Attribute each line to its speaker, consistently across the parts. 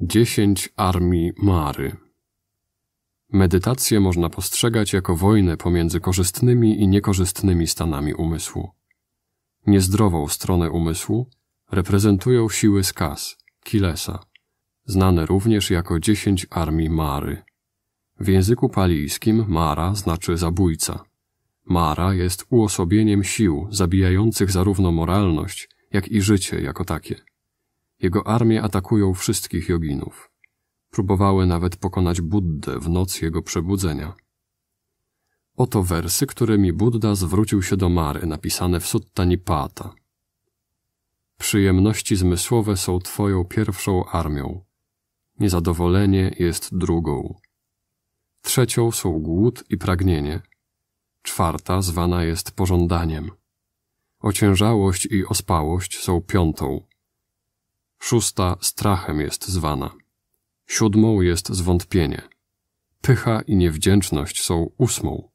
Speaker 1: Dziesięć armii Mary. Medytację można postrzegać jako wojnę pomiędzy korzystnymi i niekorzystnymi stanami umysłu. Niezdrową stronę umysłu reprezentują siły skaz, kilesa, znane również jako dziesięć armii Mary. W języku palijskim Mara znaczy zabójca. Mara jest uosobieniem sił zabijających zarówno moralność, jak i życie jako takie. Jego armie atakują wszystkich joginów. Próbowały nawet pokonać Buddę w noc jego przebudzenia. Oto wersy, którymi Buddha zwrócił się do Mary, napisane w Sutta Nipata. Przyjemności zmysłowe są twoją pierwszą armią. Niezadowolenie jest drugą. Trzecią są głód i pragnienie. Czwarta zwana jest pożądaniem. Ociężałość i ospałość są piątą. Szósta strachem jest zwana. Siódmą jest zwątpienie. Pycha i niewdzięczność są ósmą.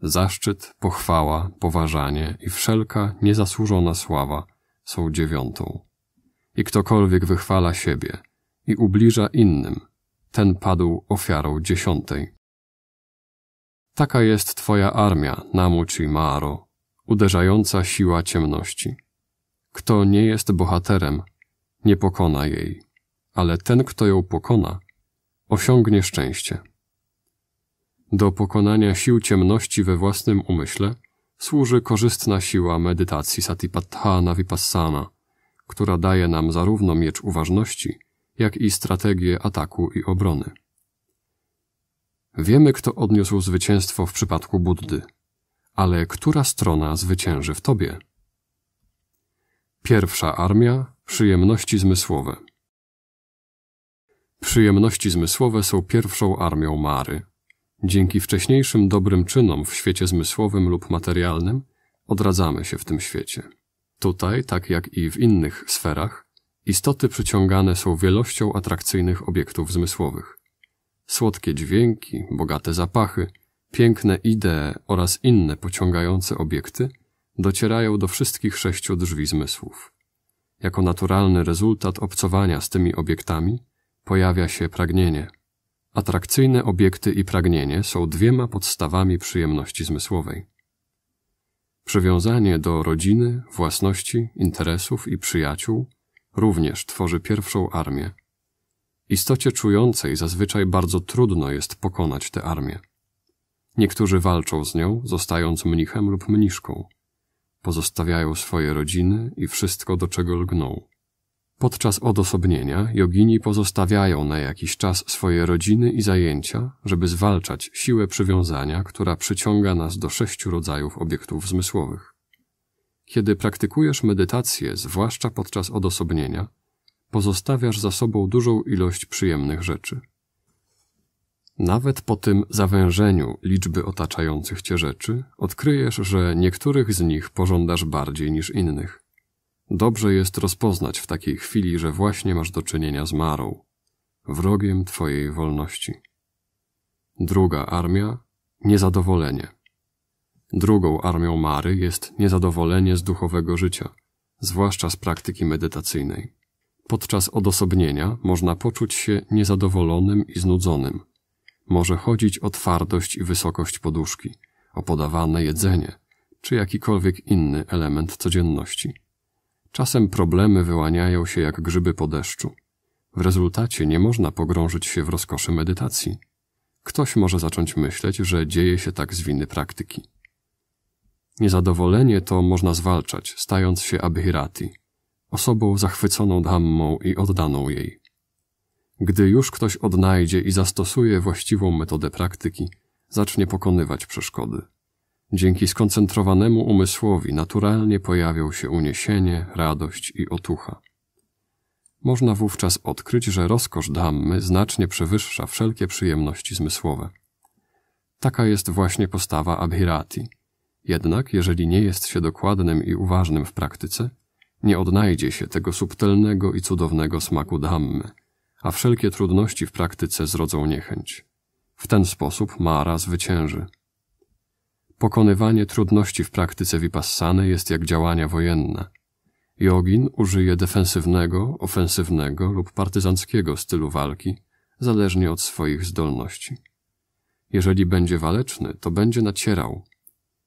Speaker 1: Zaszczyt, pochwała, poważanie i wszelka niezasłużona sława są dziewiątą. I ktokolwiek wychwala siebie i ubliża innym, ten padł ofiarą dziesiątej. Taka jest Twoja armia, Namuci Maro, uderzająca siła ciemności. Kto nie jest bohaterem, nie pokona jej, ale ten, kto ją pokona, osiągnie szczęście. Do pokonania sił ciemności we własnym umyśle służy korzystna siła medytacji Satipatthana Vipassana, która daje nam zarówno miecz uważności, jak i strategię ataku i obrony. Wiemy, kto odniósł zwycięstwo w przypadku Buddy, ale która strona zwycięży w tobie? Pierwsza armia przyjemności zmysłowe. Przyjemności zmysłowe są pierwszą armią Mary. Dzięki wcześniejszym dobrym czynom w świecie zmysłowym lub materialnym odradzamy się w tym świecie. Tutaj, tak jak i w innych sferach, istoty przyciągane są wielością atrakcyjnych obiektów zmysłowych. Słodkie dźwięki, bogate zapachy, piękne idee oraz inne pociągające obiekty – docierają do wszystkich sześciu drzwi zmysłów. Jako naturalny rezultat obcowania z tymi obiektami pojawia się pragnienie. Atrakcyjne obiekty i pragnienie są dwiema podstawami przyjemności zmysłowej. Przywiązanie do rodziny, własności, interesów i przyjaciół również tworzy pierwszą armię. Istocie czującej zazwyczaj bardzo trudno jest pokonać tę armię. Niektórzy walczą z nią, zostając mnichem lub mniszką – pozostawiają swoje rodziny i wszystko, do czego lgną. Podczas odosobnienia jogini pozostawiają na jakiś czas swoje rodziny i zajęcia, żeby zwalczać siłę przywiązania, która przyciąga nas do sześciu rodzajów obiektów zmysłowych. Kiedy praktykujesz medytację, zwłaszcza podczas odosobnienia, pozostawiasz za sobą dużą ilość przyjemnych rzeczy. Nawet po tym zawężeniu liczby otaczających cię rzeczy, odkryjesz, że niektórych z nich pożądasz bardziej niż innych. Dobrze jest rozpoznać w takiej chwili, że właśnie masz do czynienia z Marą, wrogiem twojej wolności. Druga armia niezadowolenie. Drugą armią Mary jest niezadowolenie z duchowego życia, zwłaszcza z praktyki medytacyjnej. Podczas odosobnienia można poczuć się niezadowolonym i znudzonym może chodzić o twardość i wysokość poduszki, o podawane jedzenie, czy jakikolwiek inny element codzienności. Czasem problemy wyłaniają się jak grzyby po deszczu. W rezultacie nie można pogrążyć się w rozkoszy medytacji. Ktoś może zacząć myśleć, że dzieje się tak z winy praktyki. Niezadowolenie to można zwalczać, stając się abhirati, osobą zachwyconą dhammą i oddaną jej. Gdy już ktoś odnajdzie i zastosuje właściwą metodę praktyki, zacznie pokonywać przeszkody. Dzięki skoncentrowanemu umysłowi naturalnie pojawią się uniesienie, radość i otucha. Można wówczas odkryć, że rozkosz Dhammy znacznie przewyższa wszelkie przyjemności zmysłowe. Taka jest właśnie postawa Abhirati. Jednak, jeżeli nie jest się dokładnym i uważnym w praktyce, nie odnajdzie się tego subtelnego i cudownego smaku Dhammy – a wszelkie trudności w praktyce zrodzą niechęć. W ten sposób Mara zwycięży. Pokonywanie trudności w praktyce Vipassany jest jak działania wojenne. Jogin użyje defensywnego, ofensywnego lub partyzanckiego stylu walki, zależnie od swoich zdolności. Jeżeli będzie waleczny, to będzie nacierał.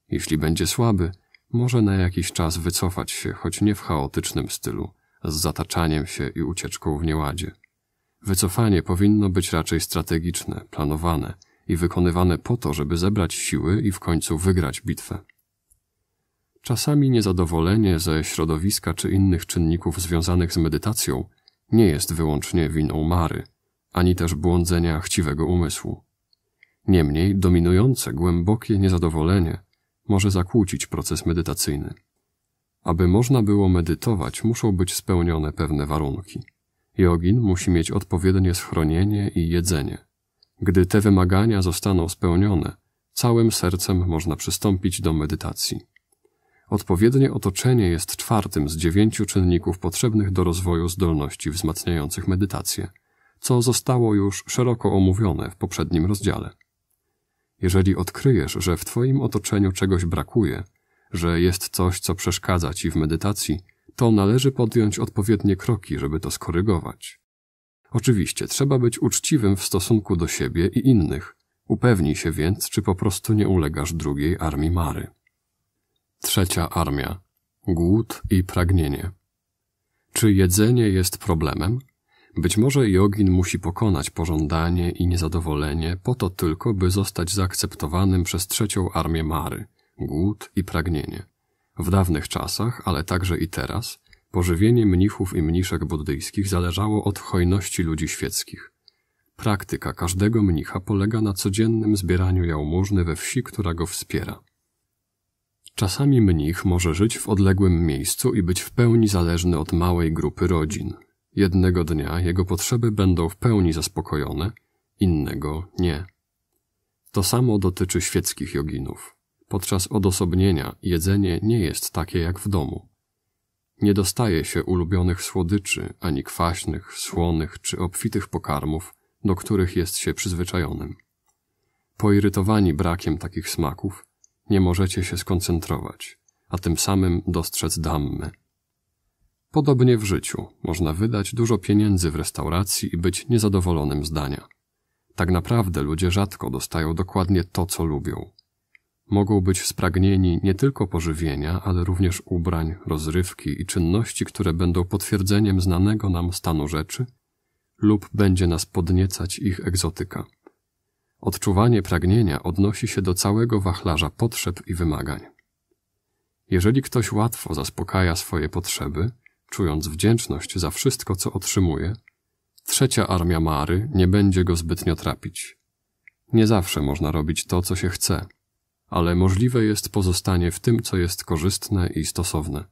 Speaker 1: Jeśli będzie słaby, może na jakiś czas wycofać się, choć nie w chaotycznym stylu, z zataczaniem się i ucieczką w nieładzie. Wycofanie powinno być raczej strategiczne, planowane i wykonywane po to, żeby zebrać siły i w końcu wygrać bitwę. Czasami niezadowolenie ze środowiska czy innych czynników związanych z medytacją nie jest wyłącznie winą mary, ani też błądzenia chciwego umysłu. Niemniej dominujące głębokie niezadowolenie może zakłócić proces medytacyjny. Aby można było medytować, muszą być spełnione pewne warunki. Jogin musi mieć odpowiednie schronienie i jedzenie. Gdy te wymagania zostaną spełnione, całym sercem można przystąpić do medytacji. Odpowiednie otoczenie jest czwartym z dziewięciu czynników potrzebnych do rozwoju zdolności wzmacniających medytację, co zostało już szeroko omówione w poprzednim rozdziale. Jeżeli odkryjesz, że w Twoim otoczeniu czegoś brakuje, że jest coś, co przeszkadza Ci w medytacji, to należy podjąć odpowiednie kroki, żeby to skorygować. Oczywiście trzeba być uczciwym w stosunku do siebie i innych. Upewnij się więc, czy po prostu nie ulegasz drugiej armii Mary. Trzecia armia głód i pragnienie. Czy jedzenie jest problemem? Być może jogin musi pokonać pożądanie i niezadowolenie po to tylko, by zostać zaakceptowanym przez trzecią armię Mary, głód i pragnienie. W dawnych czasach, ale także i teraz, pożywienie mnichów i mniszek buddyjskich zależało od hojności ludzi świeckich. Praktyka każdego mnicha polega na codziennym zbieraniu jałmużny we wsi, która go wspiera. Czasami mnich może żyć w odległym miejscu i być w pełni zależny od małej grupy rodzin. Jednego dnia jego potrzeby będą w pełni zaspokojone, innego nie. To samo dotyczy świeckich joginów. Podczas odosobnienia jedzenie nie jest takie jak w domu. Nie dostaje się ulubionych słodyczy, ani kwaśnych, słonych czy obfitych pokarmów, do których jest się przyzwyczajonym. Poirytowani brakiem takich smaków, nie możecie się skoncentrować, a tym samym dostrzec dammy. Podobnie w życiu można wydać dużo pieniędzy w restauracji i być niezadowolonym zdania. Tak naprawdę ludzie rzadko dostają dokładnie to, co lubią – Mogą być spragnieni nie tylko pożywienia, ale również ubrań, rozrywki i czynności, które będą potwierdzeniem znanego nam stanu rzeczy lub będzie nas podniecać ich egzotyka. Odczuwanie pragnienia odnosi się do całego wachlarza potrzeb i wymagań. Jeżeli ktoś łatwo zaspokaja swoje potrzeby, czując wdzięczność za wszystko, co otrzymuje, trzecia armia Mary nie będzie go zbytnio trapić. Nie zawsze można robić to, co się chce, ale możliwe jest pozostanie w tym, co jest korzystne i stosowne.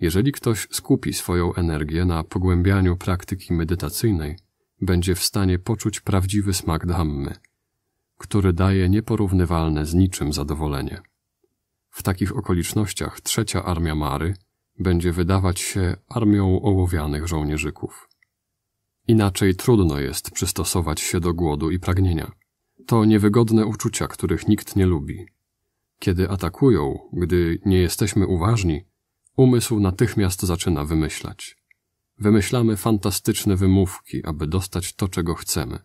Speaker 1: Jeżeli ktoś skupi swoją energię na pogłębianiu praktyki medytacyjnej, będzie w stanie poczuć prawdziwy smak Dhammy, który daje nieporównywalne z niczym zadowolenie. W takich okolicznościach trzecia armia Mary będzie wydawać się armią ołowianych żołnierzyków. Inaczej trudno jest przystosować się do głodu i pragnienia to niewygodne uczucia, których nikt nie lubi. Kiedy atakują, gdy nie jesteśmy uważni, umysł natychmiast zaczyna wymyślać. Wymyślamy fantastyczne wymówki, aby dostać to, czego chcemy.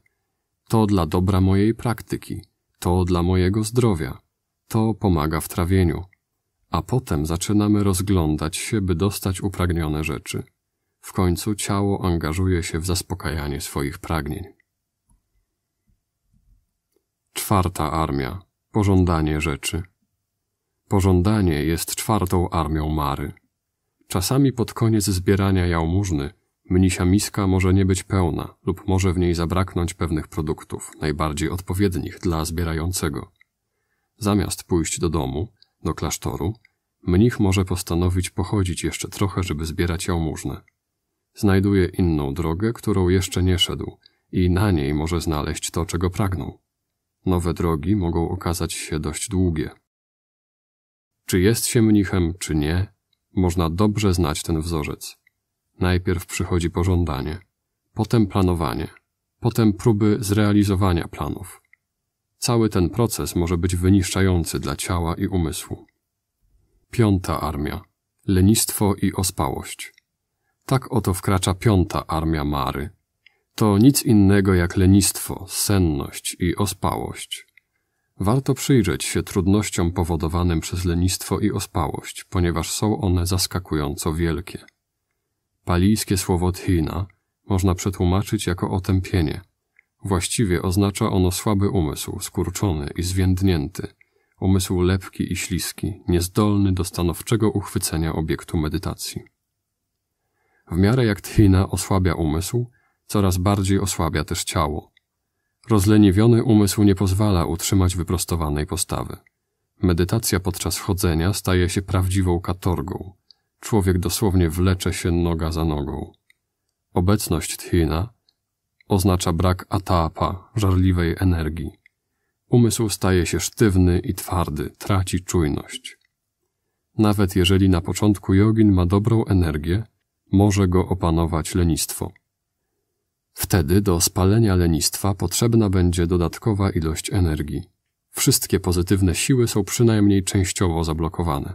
Speaker 1: To dla dobra mojej praktyki, to dla mojego zdrowia, to pomaga w trawieniu. A potem zaczynamy rozglądać się, by dostać upragnione rzeczy. W końcu ciało angażuje się w zaspokajanie swoich pragnień. Czwarta armia. Pożądanie rzeczy. Pożądanie jest czwartą armią Mary. Czasami pod koniec zbierania jałmużny mnisia miska może nie być pełna lub może w niej zabraknąć pewnych produktów, najbardziej odpowiednich dla zbierającego. Zamiast pójść do domu, do klasztoru, mnich może postanowić pochodzić jeszcze trochę, żeby zbierać jałmużnę. Znajduje inną drogę, którą jeszcze nie szedł i na niej może znaleźć to, czego pragnął nowe drogi mogą okazać się dość długie. Czy jest się mnichem, czy nie, można dobrze znać ten wzorzec. Najpierw przychodzi pożądanie, potem planowanie, potem próby zrealizowania planów. Cały ten proces może być wyniszczający dla ciała i umysłu. Piąta armia lenistwo i ospałość. Tak oto wkracza piąta armia Mary to nic innego jak lenistwo, senność i ospałość. Warto przyjrzeć się trudnościom powodowanym przez lenistwo i ospałość, ponieważ są one zaskakująco wielkie. Palijskie słowo tina można przetłumaczyć jako otępienie. Właściwie oznacza ono słaby umysł, skurczony i zwiędnięty, umysł lepki i śliski, niezdolny do stanowczego uchwycenia obiektu medytacji. W miarę jak tina osłabia umysł, coraz bardziej osłabia też ciało. Rozleniwiony umysł nie pozwala utrzymać wyprostowanej postawy. Medytacja podczas chodzenia staje się prawdziwą katorgą. Człowiek dosłownie wlecze się noga za nogą. Obecność tchina oznacza brak atapa, żarliwej energii. Umysł staje się sztywny i twardy, traci czujność. Nawet jeżeli na początku jogin ma dobrą energię, może go opanować lenistwo. Wtedy do spalenia lenistwa potrzebna będzie dodatkowa ilość energii. Wszystkie pozytywne siły są przynajmniej częściowo zablokowane.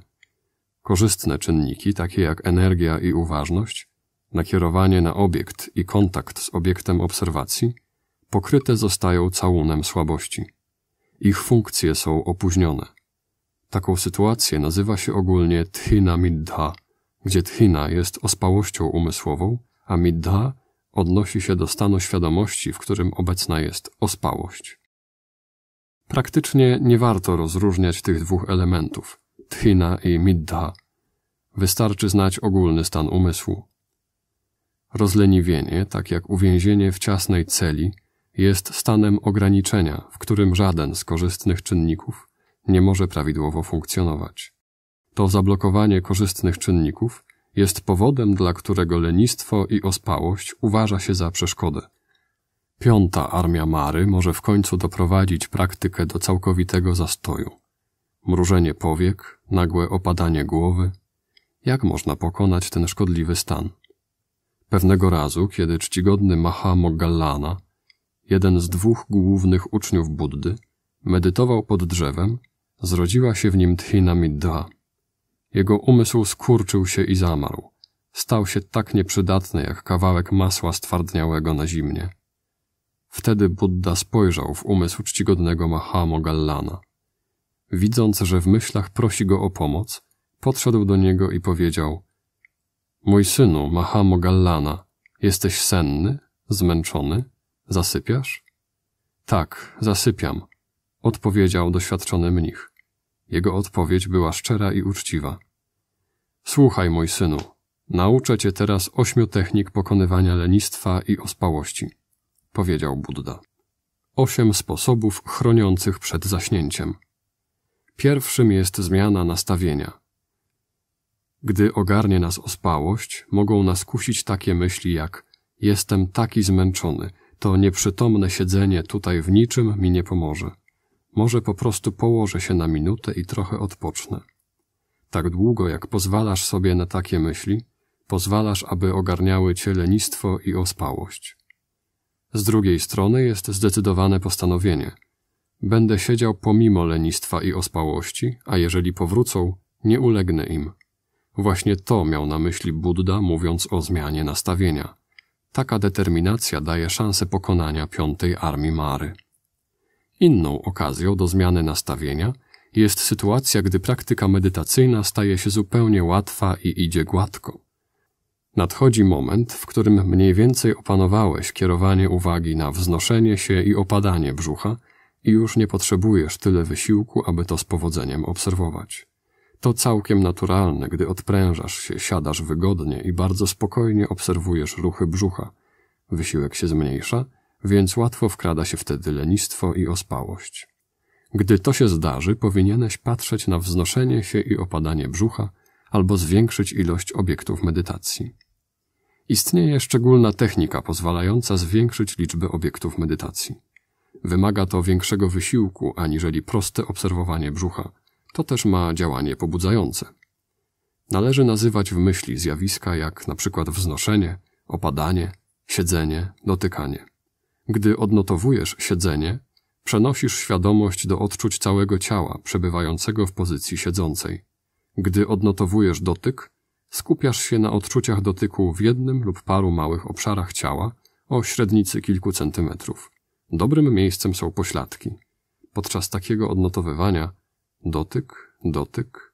Speaker 1: Korzystne czynniki, takie jak energia i uważność, nakierowanie na obiekt i kontakt z obiektem obserwacji, pokryte zostają całunem słabości. Ich funkcje są opóźnione. Taką sytuację nazywa się ogólnie tchina middha, gdzie tchina jest ospałością umysłową, a middha odnosi się do stanu świadomości, w którym obecna jest ospałość. Praktycznie nie warto rozróżniać tych dwóch elementów, tchina i middha. Wystarczy znać ogólny stan umysłu. Rozleniwienie, tak jak uwięzienie w ciasnej celi, jest stanem ograniczenia, w którym żaden z korzystnych czynników nie może prawidłowo funkcjonować. To zablokowanie korzystnych czynników jest powodem, dla którego lenistwo i ospałość uważa się za przeszkodę. Piąta armia Mary może w końcu doprowadzić praktykę do całkowitego zastoju. Mrużenie powiek, nagłe opadanie głowy. Jak można pokonać ten szkodliwy stan? Pewnego razu, kiedy czcigodny Mahamo jeden z dwóch głównych uczniów Buddy, medytował pod drzewem, zrodziła się w nim Thinamidda, jego umysł skurczył się i zamarł. Stał się tak nieprzydatny jak kawałek masła stwardniałego na zimnie. Wtedy Buddha spojrzał w umysł czcigodnego Mahamo Gallana. Widząc, że w myślach prosi go o pomoc, podszedł do niego i powiedział Mój synu, Mahamo Gallana, jesteś senny, zmęczony, zasypiasz? Tak, zasypiam, odpowiedział doświadczony mnich. Jego odpowiedź była szczera i uczciwa. Słuchaj, mój synu, nauczę cię teraz ośmiu technik pokonywania lenistwa i ospałości, powiedział Buddha. Osiem sposobów chroniących przed zaśnięciem. Pierwszym jest zmiana nastawienia. Gdy ogarnie nas ospałość, mogą nas kusić takie myśli jak jestem taki zmęczony, to nieprzytomne siedzenie tutaj w niczym mi nie pomoże. Może po prostu położę się na minutę i trochę odpocznę. Tak długo, jak pozwalasz sobie na takie myśli, pozwalasz, aby ogarniały cię lenistwo i ospałość. Z drugiej strony jest zdecydowane postanowienie. Będę siedział pomimo lenistwa i ospałości, a jeżeli powrócą, nie ulegnę im. Właśnie to miał na myśli Buddha, mówiąc o zmianie nastawienia. Taka determinacja daje szansę pokonania piątej armii Mary. Inną okazją do zmiany nastawienia jest sytuacja, gdy praktyka medytacyjna staje się zupełnie łatwa i idzie gładko. Nadchodzi moment, w którym mniej więcej opanowałeś kierowanie uwagi na wznoszenie się i opadanie brzucha i już nie potrzebujesz tyle wysiłku, aby to z powodzeniem obserwować. To całkiem naturalne, gdy odprężasz się, siadasz wygodnie i bardzo spokojnie obserwujesz ruchy brzucha. Wysiłek się zmniejsza – więc łatwo wkrada się wtedy lenistwo i ospałość. Gdy to się zdarzy, powinieneś patrzeć na wznoszenie się i opadanie brzucha albo zwiększyć ilość obiektów medytacji. Istnieje szczególna technika pozwalająca zwiększyć liczbę obiektów medytacji. Wymaga to większego wysiłku aniżeli proste obserwowanie brzucha. To też ma działanie pobudzające. Należy nazywać w myśli zjawiska jak na przykład wznoszenie, opadanie, siedzenie, dotykanie. Gdy odnotowujesz siedzenie, przenosisz świadomość do odczuć całego ciała przebywającego w pozycji siedzącej. Gdy odnotowujesz dotyk, skupiasz się na odczuciach dotyku w jednym lub paru małych obszarach ciała o średnicy kilku centymetrów. Dobrym miejscem są pośladki. Podczas takiego odnotowywania dotyk, dotyk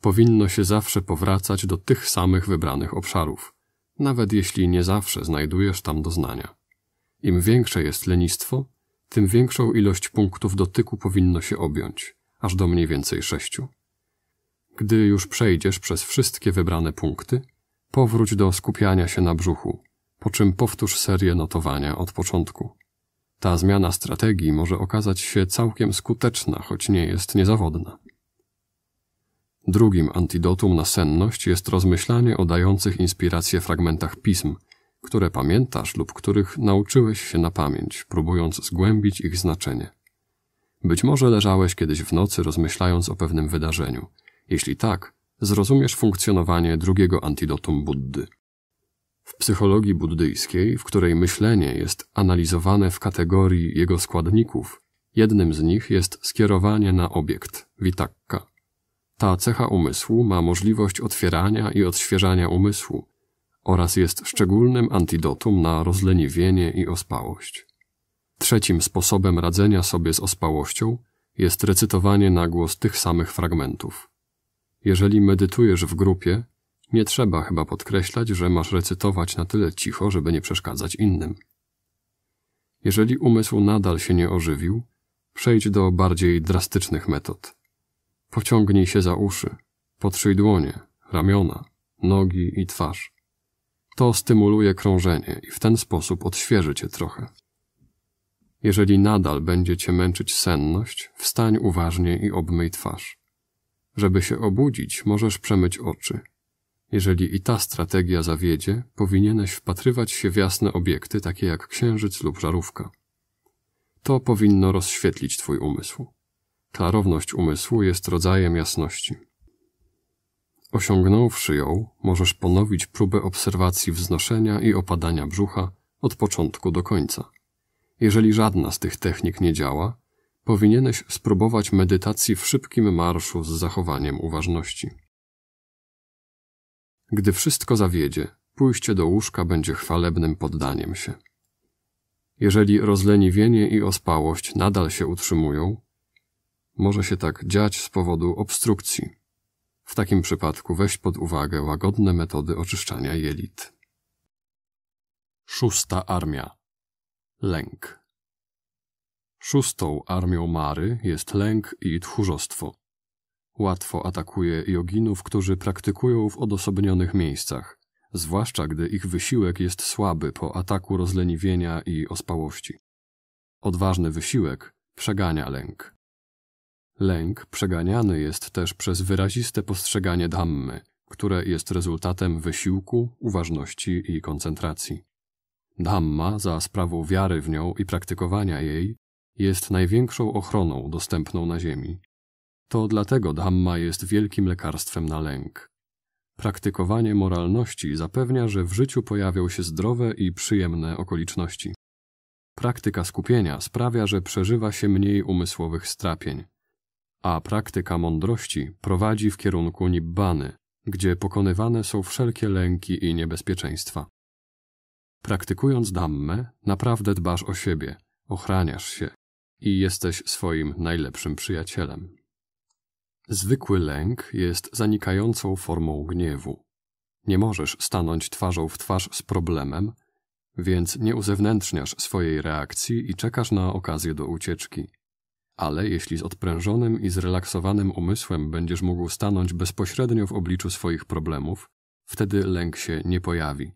Speaker 1: powinno się zawsze powracać do tych samych wybranych obszarów, nawet jeśli nie zawsze znajdujesz tam doznania. Im większe jest lenistwo, tym większą ilość punktów dotyku powinno się objąć, aż do mniej więcej sześciu. Gdy już przejdziesz przez wszystkie wybrane punkty, powróć do skupiania się na brzuchu, po czym powtórz serię notowania od początku. Ta zmiana strategii może okazać się całkiem skuteczna, choć nie jest niezawodna. Drugim antidotum na senność jest rozmyślanie o dających inspirację fragmentach pism, które pamiętasz lub których nauczyłeś się na pamięć, próbując zgłębić ich znaczenie. Być może leżałeś kiedyś w nocy rozmyślając o pewnym wydarzeniu. Jeśli tak, zrozumiesz funkcjonowanie drugiego antidotum Buddy. W psychologii buddyjskiej, w której myślenie jest analizowane w kategorii jego składników, jednym z nich jest skierowanie na obiekt, witakka. Ta cecha umysłu ma możliwość otwierania i odświeżania umysłu, oraz jest szczególnym antidotum na rozleniwienie i ospałość. Trzecim sposobem radzenia sobie z ospałością jest recytowanie na głos tych samych fragmentów. Jeżeli medytujesz w grupie, nie trzeba chyba podkreślać, że masz recytować na tyle cicho, żeby nie przeszkadzać innym. Jeżeli umysł nadal się nie ożywił, przejdź do bardziej drastycznych metod. Pociągnij się za uszy, potrzyj dłonie, ramiona, nogi i twarz. To stymuluje krążenie i w ten sposób odświeży cię trochę. Jeżeli nadal będzie cię męczyć senność, wstań uważnie i obmyj twarz. Żeby się obudzić, możesz przemyć oczy. Jeżeli i ta strategia zawiedzie, powinieneś wpatrywać się w jasne obiekty, takie jak księżyc lub żarówka. To powinno rozświetlić twój umysł. Klarowność umysłu jest rodzajem jasności. Osiągnąwszy ją, możesz ponowić próbę obserwacji wznoszenia i opadania brzucha od początku do końca. Jeżeli żadna z tych technik nie działa, powinieneś spróbować medytacji w szybkim marszu z zachowaniem uważności. Gdy wszystko zawiedzie, pójście do łóżka będzie chwalebnym poddaniem się. Jeżeli rozleniwienie i ospałość nadal się utrzymują, może się tak dziać z powodu obstrukcji w takim przypadku weź pod uwagę łagodne metody oczyszczania jelit. Szósta armia. Lęk. Szóstą armią Mary jest lęk i tchórzostwo. Łatwo atakuje joginów, którzy praktykują w odosobnionych miejscach, zwłaszcza gdy ich wysiłek jest słaby po ataku rozleniwienia i ospałości. Odważny wysiłek przegania lęk. Lęk przeganiany jest też przez wyraziste postrzeganie Dhammy, które jest rezultatem wysiłku, uważności i koncentracji. Dhamma, za sprawą wiary w nią i praktykowania jej, jest największą ochroną dostępną na Ziemi. To dlatego Dhamma jest wielkim lekarstwem na lęk. Praktykowanie moralności zapewnia, że w życiu pojawią się zdrowe i przyjemne okoliczności. Praktyka skupienia sprawia, że przeżywa się mniej umysłowych strapień a praktyka mądrości prowadzi w kierunku nibbany, gdzie pokonywane są wszelkie lęki i niebezpieczeństwa. Praktykując dammę, naprawdę dbasz o siebie, ochraniasz się i jesteś swoim najlepszym przyjacielem. Zwykły lęk jest zanikającą formą gniewu. Nie możesz stanąć twarzą w twarz z problemem, więc nie uzewnętrzniasz swojej reakcji i czekasz na okazję do ucieczki. Ale jeśli z odprężonym i zrelaksowanym umysłem będziesz mógł stanąć bezpośrednio w obliczu swoich problemów, wtedy lęk się nie pojawi.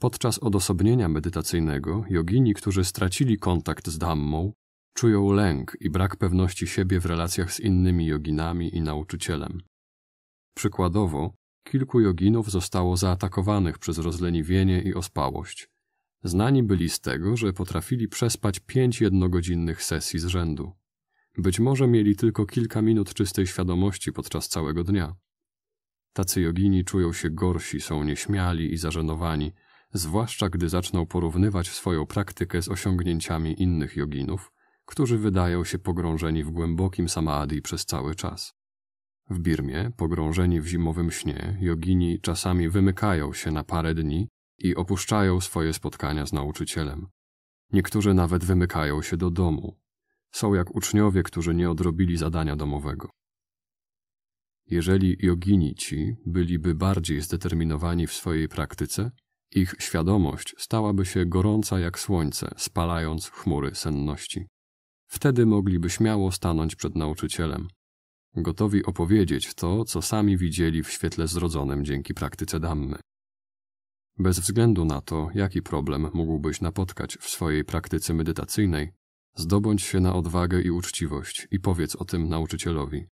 Speaker 1: Podczas odosobnienia medytacyjnego jogini, którzy stracili kontakt z Dhammą, czują lęk i brak pewności siebie w relacjach z innymi joginami i nauczycielem. Przykładowo, kilku joginów zostało zaatakowanych przez rozleniwienie i ospałość. Znani byli z tego, że potrafili przespać pięć jednogodzinnych sesji z rzędu. Być może mieli tylko kilka minut czystej świadomości podczas całego dnia. Tacy jogini czują się gorsi, są nieśmiali i zażenowani, zwłaszcza gdy zaczną porównywać swoją praktykę z osiągnięciami innych joginów, którzy wydają się pogrążeni w głębokim samadhi przez cały czas. W Birmie, pogrążeni w zimowym śnie, jogini czasami wymykają się na parę dni i opuszczają swoje spotkania z nauczycielem. Niektórzy nawet wymykają się do domu, są jak uczniowie, którzy nie odrobili zadania domowego. Jeżeli jogini ci byliby bardziej zdeterminowani w swojej praktyce, ich świadomość stałaby się gorąca jak słońce, spalając chmury senności. Wtedy mogliby śmiało stanąć przed nauczycielem, gotowi opowiedzieć to, co sami widzieli w świetle zrodzonym dzięki praktyce Dhammy. Bez względu na to, jaki problem mógłbyś napotkać w swojej praktyce medytacyjnej, Zdobądź się na odwagę i uczciwość i powiedz o tym nauczycielowi.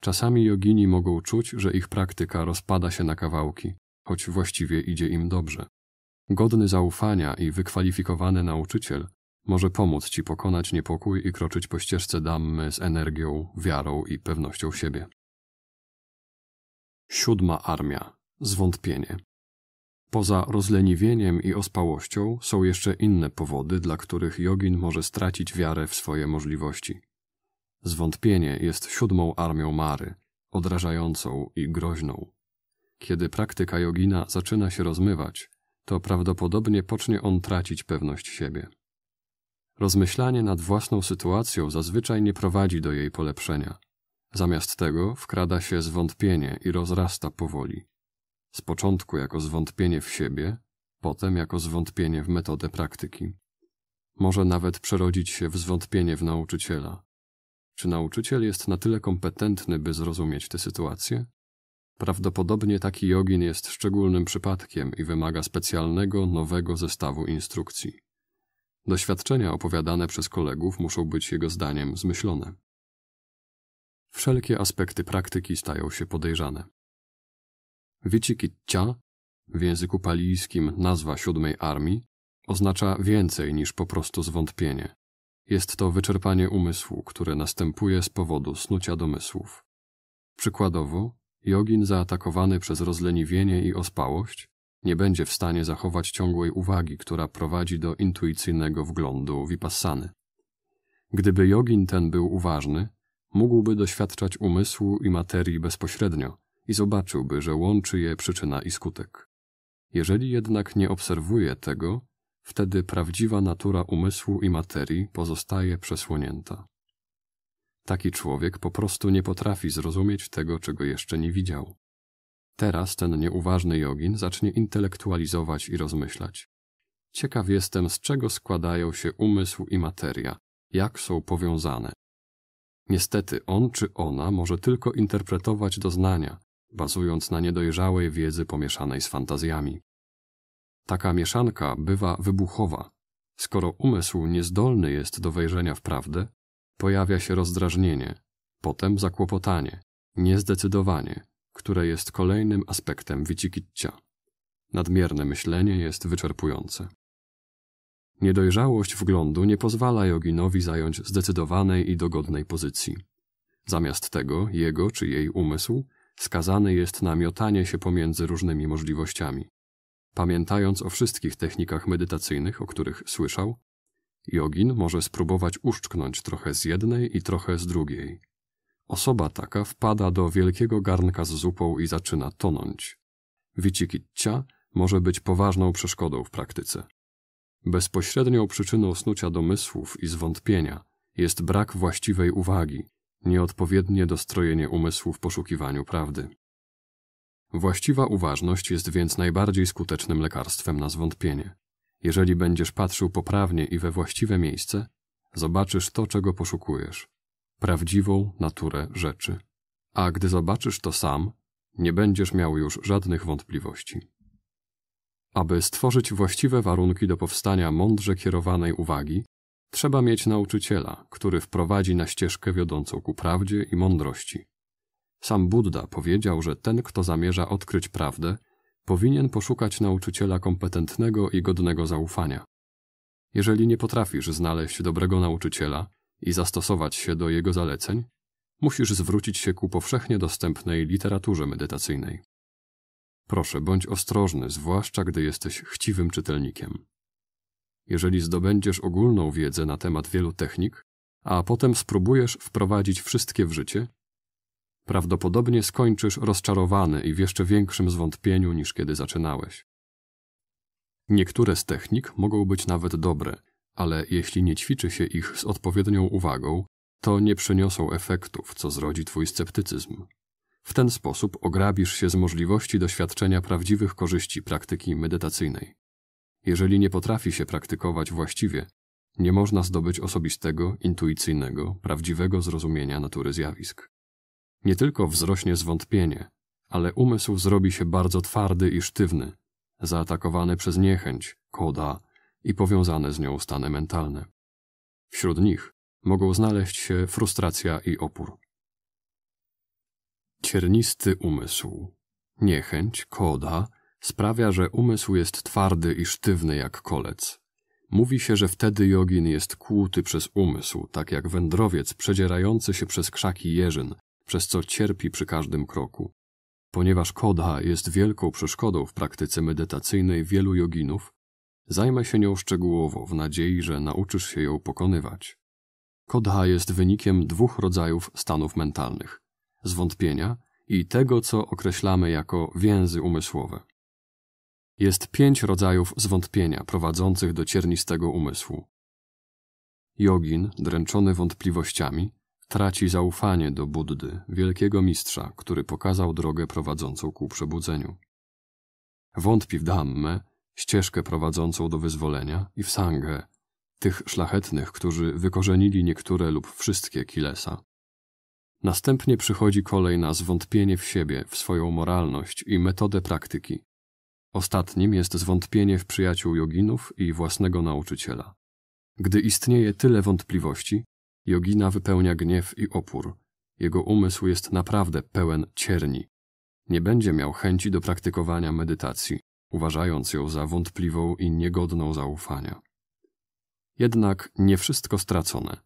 Speaker 1: Czasami jogini mogą czuć, że ich praktyka rozpada się na kawałki, choć właściwie idzie im dobrze. Godny zaufania i wykwalifikowany nauczyciel może pomóc ci pokonać niepokój i kroczyć po ścieżce dammy z energią, wiarą i pewnością siebie. Siódma armia zwątpienie. Poza rozleniwieniem i ospałością są jeszcze inne powody, dla których jogin może stracić wiarę w swoje możliwości. Zwątpienie jest siódmą armią Mary, odrażającą i groźną. Kiedy praktyka jogina zaczyna się rozmywać, to prawdopodobnie pocznie on tracić pewność siebie. Rozmyślanie nad własną sytuacją zazwyczaj nie prowadzi do jej polepszenia. Zamiast tego wkrada się zwątpienie i rozrasta powoli. Z początku jako zwątpienie w siebie, potem jako zwątpienie w metodę praktyki. Może nawet przerodzić się w zwątpienie w nauczyciela. Czy nauczyciel jest na tyle kompetentny, by zrozumieć tę sytuację? Prawdopodobnie taki jogin jest szczególnym przypadkiem i wymaga specjalnego, nowego zestawu instrukcji. Doświadczenia opowiadane przez kolegów muszą być jego zdaniem zmyślone. Wszelkie aspekty praktyki stają się podejrzane. Wichikiccia, w języku palijskim nazwa siódmej armii, oznacza więcej niż po prostu zwątpienie. Jest to wyczerpanie umysłu, które następuje z powodu snucia domysłów. Przykładowo, jogin zaatakowany przez rozleniwienie i ospałość nie będzie w stanie zachować ciągłej uwagi, która prowadzi do intuicyjnego wglądu vipassany. Gdyby jogin ten był uważny, mógłby doświadczać umysłu i materii bezpośrednio, i zobaczyłby, że łączy je przyczyna i skutek. Jeżeli jednak nie obserwuje tego, wtedy prawdziwa natura umysłu i materii pozostaje przesłonięta. Taki człowiek po prostu nie potrafi zrozumieć tego, czego jeszcze nie widział. Teraz ten nieuważny jogin zacznie intelektualizować i rozmyślać. Ciekaw jestem, z czego składają się umysł i materia, jak są powiązane. Niestety on czy ona może tylko interpretować doznania, bazując na niedojrzałej wiedzy pomieszanej z fantazjami. Taka mieszanka bywa wybuchowa. Skoro umysł niezdolny jest do wejrzenia w prawdę, pojawia się rozdrażnienie, potem zakłopotanie, niezdecydowanie, które jest kolejnym aspektem wicikiccia. Nadmierne myślenie jest wyczerpujące. Niedojrzałość wglądu nie pozwala joginowi zająć zdecydowanej i dogodnej pozycji. Zamiast tego jego czy jej umysł skazany jest na miotanie się pomiędzy różnymi możliwościami. Pamiętając o wszystkich technikach medytacyjnych, o których słyszał, jogin może spróbować uszczknąć trochę z jednej i trochę z drugiej. Osoba taka wpada do wielkiego garnka z zupą i zaczyna tonąć. Wicikitcia może być poważną przeszkodą w praktyce. Bezpośrednią przyczyną snucia domysłów i zwątpienia jest brak właściwej uwagi, nieodpowiednie dostrojenie umysłu w poszukiwaniu prawdy. Właściwa uważność jest więc najbardziej skutecznym lekarstwem na zwątpienie. Jeżeli będziesz patrzył poprawnie i we właściwe miejsce, zobaczysz to, czego poszukujesz prawdziwą naturę rzeczy. A gdy zobaczysz to sam, nie będziesz miał już żadnych wątpliwości. Aby stworzyć właściwe warunki do powstania mądrze kierowanej uwagi, Trzeba mieć nauczyciela, który wprowadzi na ścieżkę wiodącą ku prawdzie i mądrości. Sam Buddha powiedział, że ten, kto zamierza odkryć prawdę, powinien poszukać nauczyciela kompetentnego i godnego zaufania. Jeżeli nie potrafisz znaleźć dobrego nauczyciela i zastosować się do jego zaleceń, musisz zwrócić się ku powszechnie dostępnej literaturze medytacyjnej. Proszę, bądź ostrożny, zwłaszcza gdy jesteś chciwym czytelnikiem. Jeżeli zdobędziesz ogólną wiedzę na temat wielu technik, a potem spróbujesz wprowadzić wszystkie w życie, prawdopodobnie skończysz rozczarowany i w jeszcze większym zwątpieniu niż kiedy zaczynałeś. Niektóre z technik mogą być nawet dobre, ale jeśli nie ćwiczy się ich z odpowiednią uwagą, to nie przyniosą efektów, co zrodzi twój sceptycyzm. W ten sposób ograbisz się z możliwości doświadczenia prawdziwych korzyści praktyki medytacyjnej. Jeżeli nie potrafi się praktykować właściwie, nie można zdobyć osobistego, intuicyjnego, prawdziwego zrozumienia natury zjawisk. Nie tylko wzrośnie zwątpienie, ale umysł zrobi się bardzo twardy i sztywny, zaatakowany przez niechęć, koda i powiązane z nią stany mentalne. Wśród nich mogą znaleźć się frustracja i opór. Ciernisty umysł, niechęć, koda Sprawia, że umysł jest twardy i sztywny jak kolec. Mówi się, że wtedy jogin jest kłuty przez umysł, tak jak wędrowiec przedzierający się przez krzaki jeżyn, przez co cierpi przy każdym kroku. Ponieważ kodha jest wielką przeszkodą w praktyce medytacyjnej wielu joginów, zajmę się nią szczegółowo w nadziei, że nauczysz się ją pokonywać. Kodha jest wynikiem dwóch rodzajów stanów mentalnych: zwątpienia i tego, co określamy jako więzy umysłowe. Jest pięć rodzajów zwątpienia prowadzących do ciernistego umysłu. Jogin, dręczony wątpliwościami, traci zaufanie do Buddy, wielkiego mistrza, który pokazał drogę prowadzącą ku przebudzeniu. Wątpi w Dhammę, ścieżkę prowadzącą do wyzwolenia i w Sangę, tych szlachetnych, którzy wykorzenili niektóre lub wszystkie kilesa. Następnie przychodzi kolej na zwątpienie w siebie, w swoją moralność i metodę praktyki, Ostatnim jest zwątpienie w przyjaciół joginów i własnego nauczyciela. Gdy istnieje tyle wątpliwości, jogina wypełnia gniew i opór. Jego umysł jest naprawdę pełen cierni. Nie będzie miał chęci do praktykowania medytacji, uważając ją za wątpliwą i niegodną zaufania. Jednak nie wszystko stracone.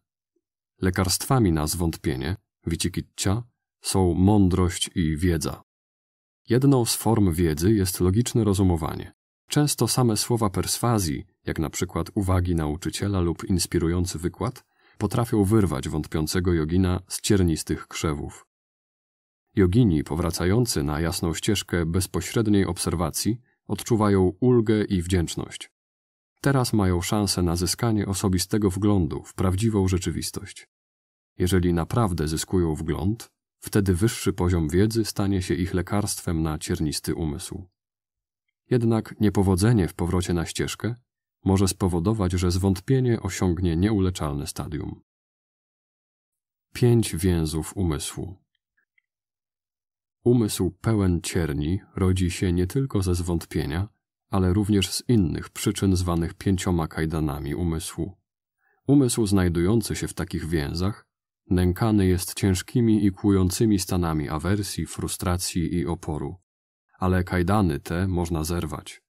Speaker 1: Lekarstwami na zwątpienie, wicikiccia, są mądrość i wiedza. Jedną z form wiedzy jest logiczne rozumowanie. Często same słowa perswazji, jak na przykład uwagi nauczyciela lub inspirujący wykład, potrafią wyrwać wątpiącego jogina z ciernistych krzewów. Jogini powracający na jasną ścieżkę bezpośredniej obserwacji odczuwają ulgę i wdzięczność. Teraz mają szansę na zyskanie osobistego wglądu w prawdziwą rzeczywistość. Jeżeli naprawdę zyskują wgląd, Wtedy wyższy poziom wiedzy stanie się ich lekarstwem na ciernisty umysł. Jednak niepowodzenie w powrocie na ścieżkę może spowodować, że zwątpienie osiągnie nieuleczalne stadium. Pięć więzów umysłu. Umysł pełen cierni rodzi się nie tylko ze zwątpienia, ale również z innych przyczyn zwanych pięcioma kajdanami umysłu. Umysł znajdujący się w takich więzach Nękany jest ciężkimi i kłującymi stanami awersji, frustracji i oporu. Ale kajdany te można zerwać.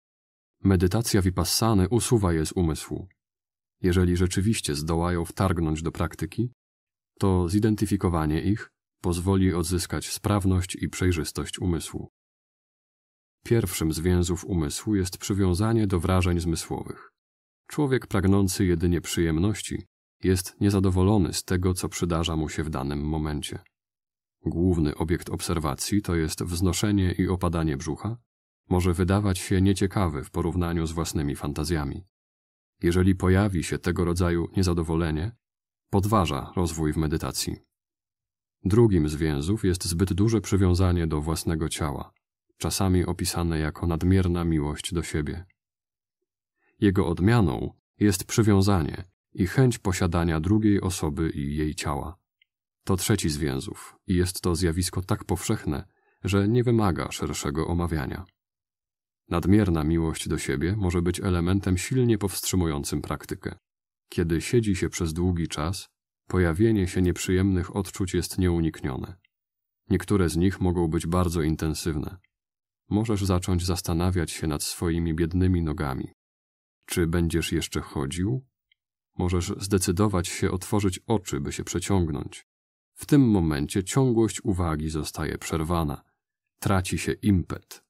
Speaker 1: Medytacja vipassany usuwa je z umysłu. Jeżeli rzeczywiście zdołają wtargnąć do praktyki, to zidentyfikowanie ich pozwoli odzyskać sprawność i przejrzystość umysłu. Pierwszym z więzów umysłu jest przywiązanie do wrażeń zmysłowych. Człowiek pragnący jedynie przyjemności jest niezadowolony z tego, co przydarza mu się w danym momencie. Główny obiekt obserwacji to jest wznoszenie i opadanie brzucha, może wydawać się nieciekawy w porównaniu z własnymi fantazjami. Jeżeli pojawi się tego rodzaju niezadowolenie, podważa rozwój w medytacji. Drugim z więzów jest zbyt duże przywiązanie do własnego ciała, czasami opisane jako nadmierna miłość do siebie. Jego odmianą jest przywiązanie, i chęć posiadania drugiej osoby i jej ciała. To trzeci z więzów i jest to zjawisko tak powszechne, że nie wymaga szerszego omawiania. Nadmierna miłość do siebie może być elementem silnie powstrzymującym praktykę. Kiedy siedzi się przez długi czas, pojawienie się nieprzyjemnych odczuć jest nieuniknione. Niektóre z nich mogą być bardzo intensywne. Możesz zacząć zastanawiać się nad swoimi biednymi nogami. Czy będziesz jeszcze chodził, Możesz zdecydować się otworzyć oczy, by się przeciągnąć. W tym momencie ciągłość uwagi zostaje przerwana. Traci się impet.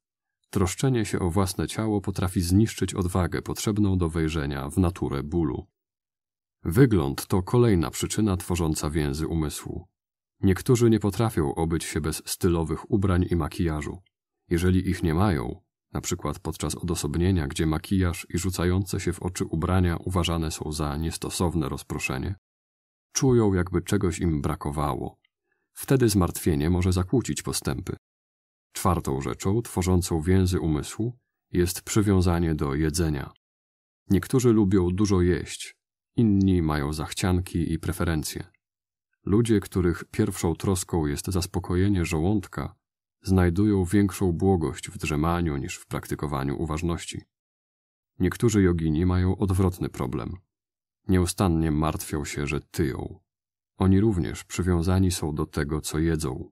Speaker 1: Troszczenie się o własne ciało potrafi zniszczyć odwagę potrzebną do wejrzenia w naturę bólu. Wygląd to kolejna przyczyna tworząca więzy umysłu. Niektórzy nie potrafią obyć się bez stylowych ubrań i makijażu. Jeżeli ich nie mają, na przykład podczas odosobnienia, gdzie makijaż i rzucające się w oczy ubrania uważane są za niestosowne rozproszenie, czują jakby czegoś im brakowało. Wtedy zmartwienie może zakłócić postępy. Czwartą rzeczą tworzącą więzy umysłu jest przywiązanie do jedzenia. Niektórzy lubią dużo jeść, inni mają zachcianki i preferencje. Ludzie, których pierwszą troską jest zaspokojenie żołądka, znajdują większą błogość w drzemaniu niż w praktykowaniu uważności. Niektórzy jogini mają odwrotny problem. Nieustannie martwią się, że tyją. Oni również przywiązani są do tego, co jedzą.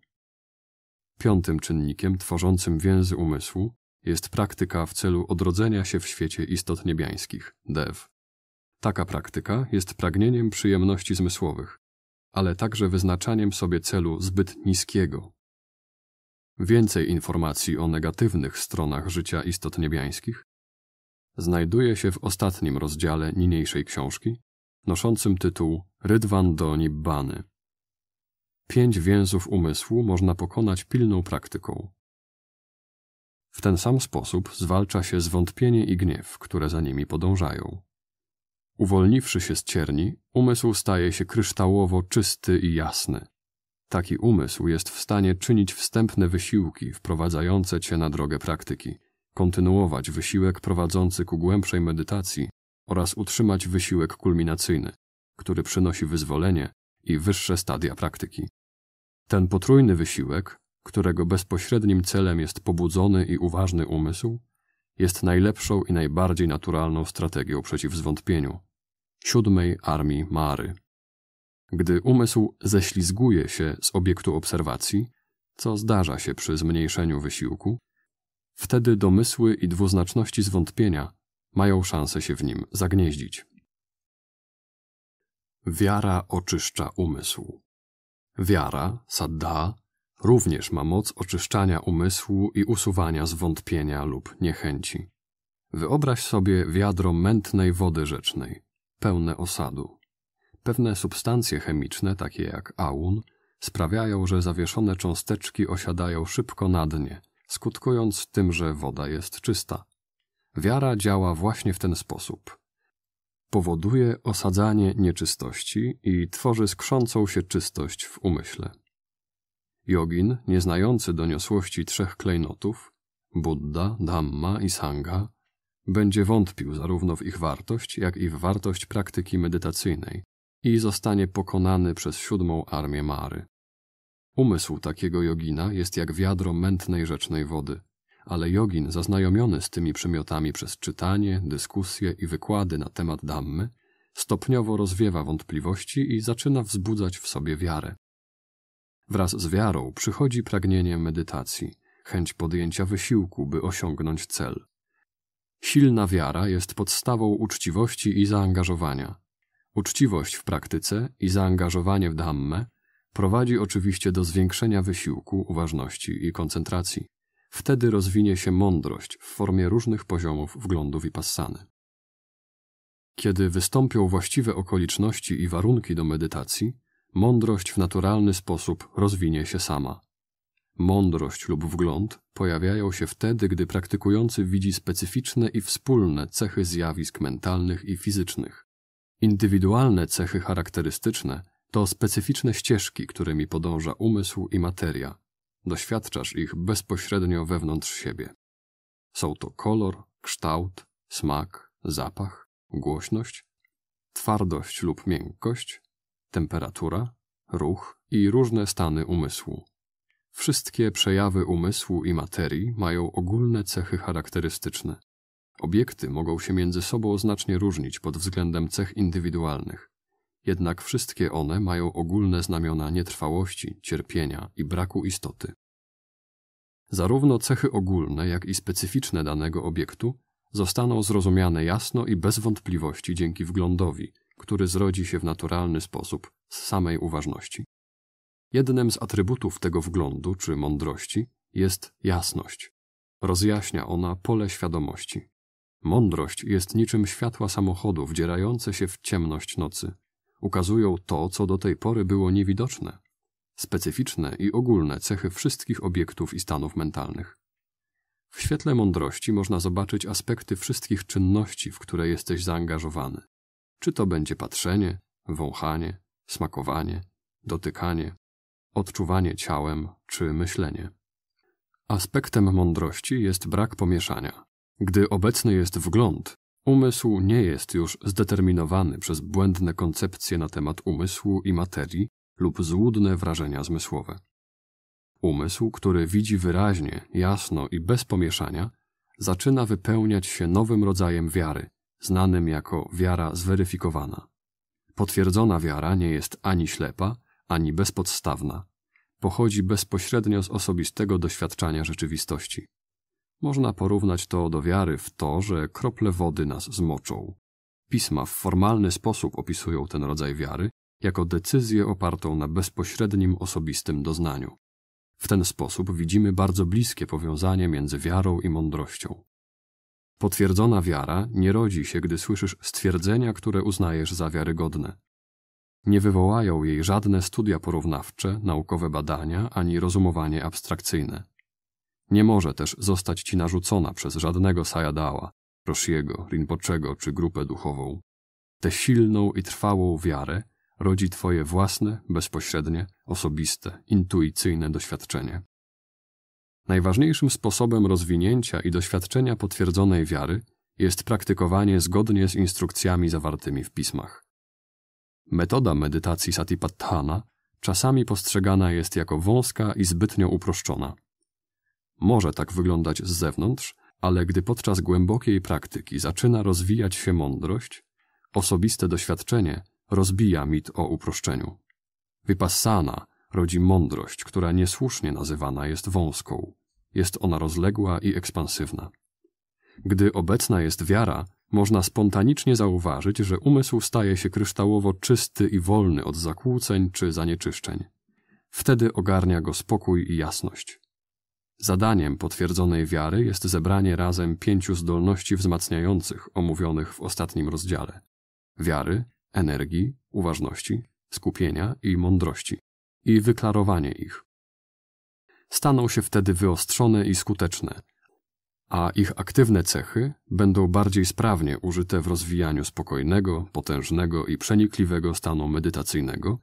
Speaker 1: Piątym czynnikiem tworzącym więzy umysłu jest praktyka w celu odrodzenia się w świecie istot niebiańskich, dev. Taka praktyka jest pragnieniem przyjemności zmysłowych, ale także wyznaczaniem sobie celu zbyt niskiego, Więcej informacji o negatywnych stronach życia istot niebiańskich znajduje się w ostatnim rozdziale niniejszej książki, noszącym tytuł Rydwan do Nibbany. Pięć więzów umysłu można pokonać pilną praktyką. W ten sam sposób zwalcza się zwątpienie i gniew, które za nimi podążają. Uwolniwszy się z cierni, umysł staje się kryształowo czysty i jasny, Taki umysł jest w stanie czynić wstępne wysiłki wprowadzające cię na drogę praktyki, kontynuować wysiłek prowadzący ku głębszej medytacji oraz utrzymać wysiłek kulminacyjny, który przynosi wyzwolenie i wyższe stadia praktyki. Ten potrójny wysiłek, którego bezpośrednim celem jest pobudzony i uważny umysł, jest najlepszą i najbardziej naturalną strategią przeciw zwątpieniu siódmej armii Mary. Gdy umysł ześlizguje się z obiektu obserwacji, co zdarza się przy zmniejszeniu wysiłku, wtedy domysły i dwuznaczności zwątpienia mają szansę się w nim zagnieździć. Wiara oczyszcza umysł. Wiara, sadda, również ma moc oczyszczania umysłu i usuwania zwątpienia lub niechęci. Wyobraź sobie wiadro mętnej wody rzecznej, pełne osadu. Pewne substancje chemiczne, takie jak aun, sprawiają, że zawieszone cząsteczki osiadają szybko na dnie, skutkując tym, że woda jest czysta. Wiara działa właśnie w ten sposób. Powoduje osadzanie nieczystości i tworzy skrzącą się czystość w umyśle. Jogin, nieznający doniosłości trzech klejnotów, Buddha, Dhamma i Sangha, będzie wątpił zarówno w ich wartość, jak i w wartość praktyki medytacyjnej, i zostanie pokonany przez siódmą armię Mary. Umysł takiego jogina jest jak wiadro mętnej rzecznej wody, ale jogin zaznajomiony z tymi przymiotami przez czytanie, dyskusje i wykłady na temat dammy stopniowo rozwiewa wątpliwości i zaczyna wzbudzać w sobie wiarę. Wraz z wiarą przychodzi pragnienie medytacji, chęć podjęcia wysiłku, by osiągnąć cel. Silna wiara jest podstawą uczciwości i zaangażowania, Uczciwość w praktyce i zaangażowanie w Dhammę prowadzi oczywiście do zwiększenia wysiłku, uważności i koncentracji. Wtedy rozwinie się mądrość w formie różnych poziomów wglądu vipassany. Kiedy wystąpią właściwe okoliczności i warunki do medytacji, mądrość w naturalny sposób rozwinie się sama. Mądrość lub wgląd pojawiają się wtedy, gdy praktykujący widzi specyficzne i wspólne cechy zjawisk mentalnych i fizycznych. Indywidualne cechy charakterystyczne to specyficzne ścieżki, którymi podąża umysł i materia. Doświadczasz ich bezpośrednio wewnątrz siebie. Są to kolor, kształt, smak, zapach, głośność, twardość lub miękkość, temperatura, ruch i różne stany umysłu. Wszystkie przejawy umysłu i materii mają ogólne cechy charakterystyczne. Obiekty mogą się między sobą znacznie różnić pod względem cech indywidualnych. Jednak wszystkie one mają ogólne znamiona nietrwałości, cierpienia i braku istoty. Zarówno cechy ogólne, jak i specyficzne danego obiektu zostaną zrozumiane jasno i bez wątpliwości dzięki wglądowi, który zrodzi się w naturalny sposób z samej uważności. Jednym z atrybutów tego wglądu czy mądrości jest jasność. Rozjaśnia ona pole świadomości. Mądrość jest niczym światła samochodu wdzierające się w ciemność nocy. Ukazują to, co do tej pory było niewidoczne. Specyficzne i ogólne cechy wszystkich obiektów i stanów mentalnych. W świetle mądrości można zobaczyć aspekty wszystkich czynności, w które jesteś zaangażowany. Czy to będzie patrzenie, wąchanie, smakowanie, dotykanie, odczuwanie ciałem czy myślenie. Aspektem mądrości jest brak pomieszania, gdy obecny jest wgląd, umysł nie jest już zdeterminowany przez błędne koncepcje na temat umysłu i materii lub złudne wrażenia zmysłowe. Umysł, który widzi wyraźnie, jasno i bez pomieszania, zaczyna wypełniać się nowym rodzajem wiary, znanym jako wiara zweryfikowana. Potwierdzona wiara nie jest ani ślepa, ani bezpodstawna. Pochodzi bezpośrednio z osobistego doświadczania rzeczywistości. Można porównać to do wiary w to, że krople wody nas zmoczą. Pisma w formalny sposób opisują ten rodzaj wiary jako decyzję opartą na bezpośrednim osobistym doznaniu. W ten sposób widzimy bardzo bliskie powiązanie między wiarą i mądrością. Potwierdzona wiara nie rodzi się, gdy słyszysz stwierdzenia, które uznajesz za wiarygodne. Nie wywołają jej żadne studia porównawcze, naukowe badania ani rozumowanie abstrakcyjne. Nie może też zostać ci narzucona przez żadnego Sayadała, Roshiego, Rinpoczego czy grupę duchową. Tę silną i trwałą wiarę rodzi twoje własne, bezpośrednie, osobiste, intuicyjne doświadczenie. Najważniejszym sposobem rozwinięcia i doświadczenia potwierdzonej wiary jest praktykowanie zgodnie z instrukcjami zawartymi w pismach. Metoda medytacji Satipatthana czasami postrzegana jest jako wąska i zbytnio uproszczona – może tak wyglądać z zewnątrz, ale gdy podczas głębokiej praktyki zaczyna rozwijać się mądrość, osobiste doświadczenie rozbija mit o uproszczeniu. Wypassana rodzi mądrość, która niesłusznie nazywana jest wąską. Jest ona rozległa i ekspansywna. Gdy obecna jest wiara, można spontanicznie zauważyć, że umysł staje się kryształowo czysty i wolny od zakłóceń czy zanieczyszczeń. Wtedy ogarnia go spokój i jasność. Zadaniem potwierdzonej wiary jest zebranie razem pięciu zdolności wzmacniających omówionych w ostatnim rozdziale: wiary, energii, uważności, skupienia i mądrości i wyklarowanie ich. Staną się wtedy wyostrzone i skuteczne, a ich aktywne cechy będą bardziej sprawnie użyte w rozwijaniu spokojnego, potężnego i przenikliwego stanu medytacyjnego,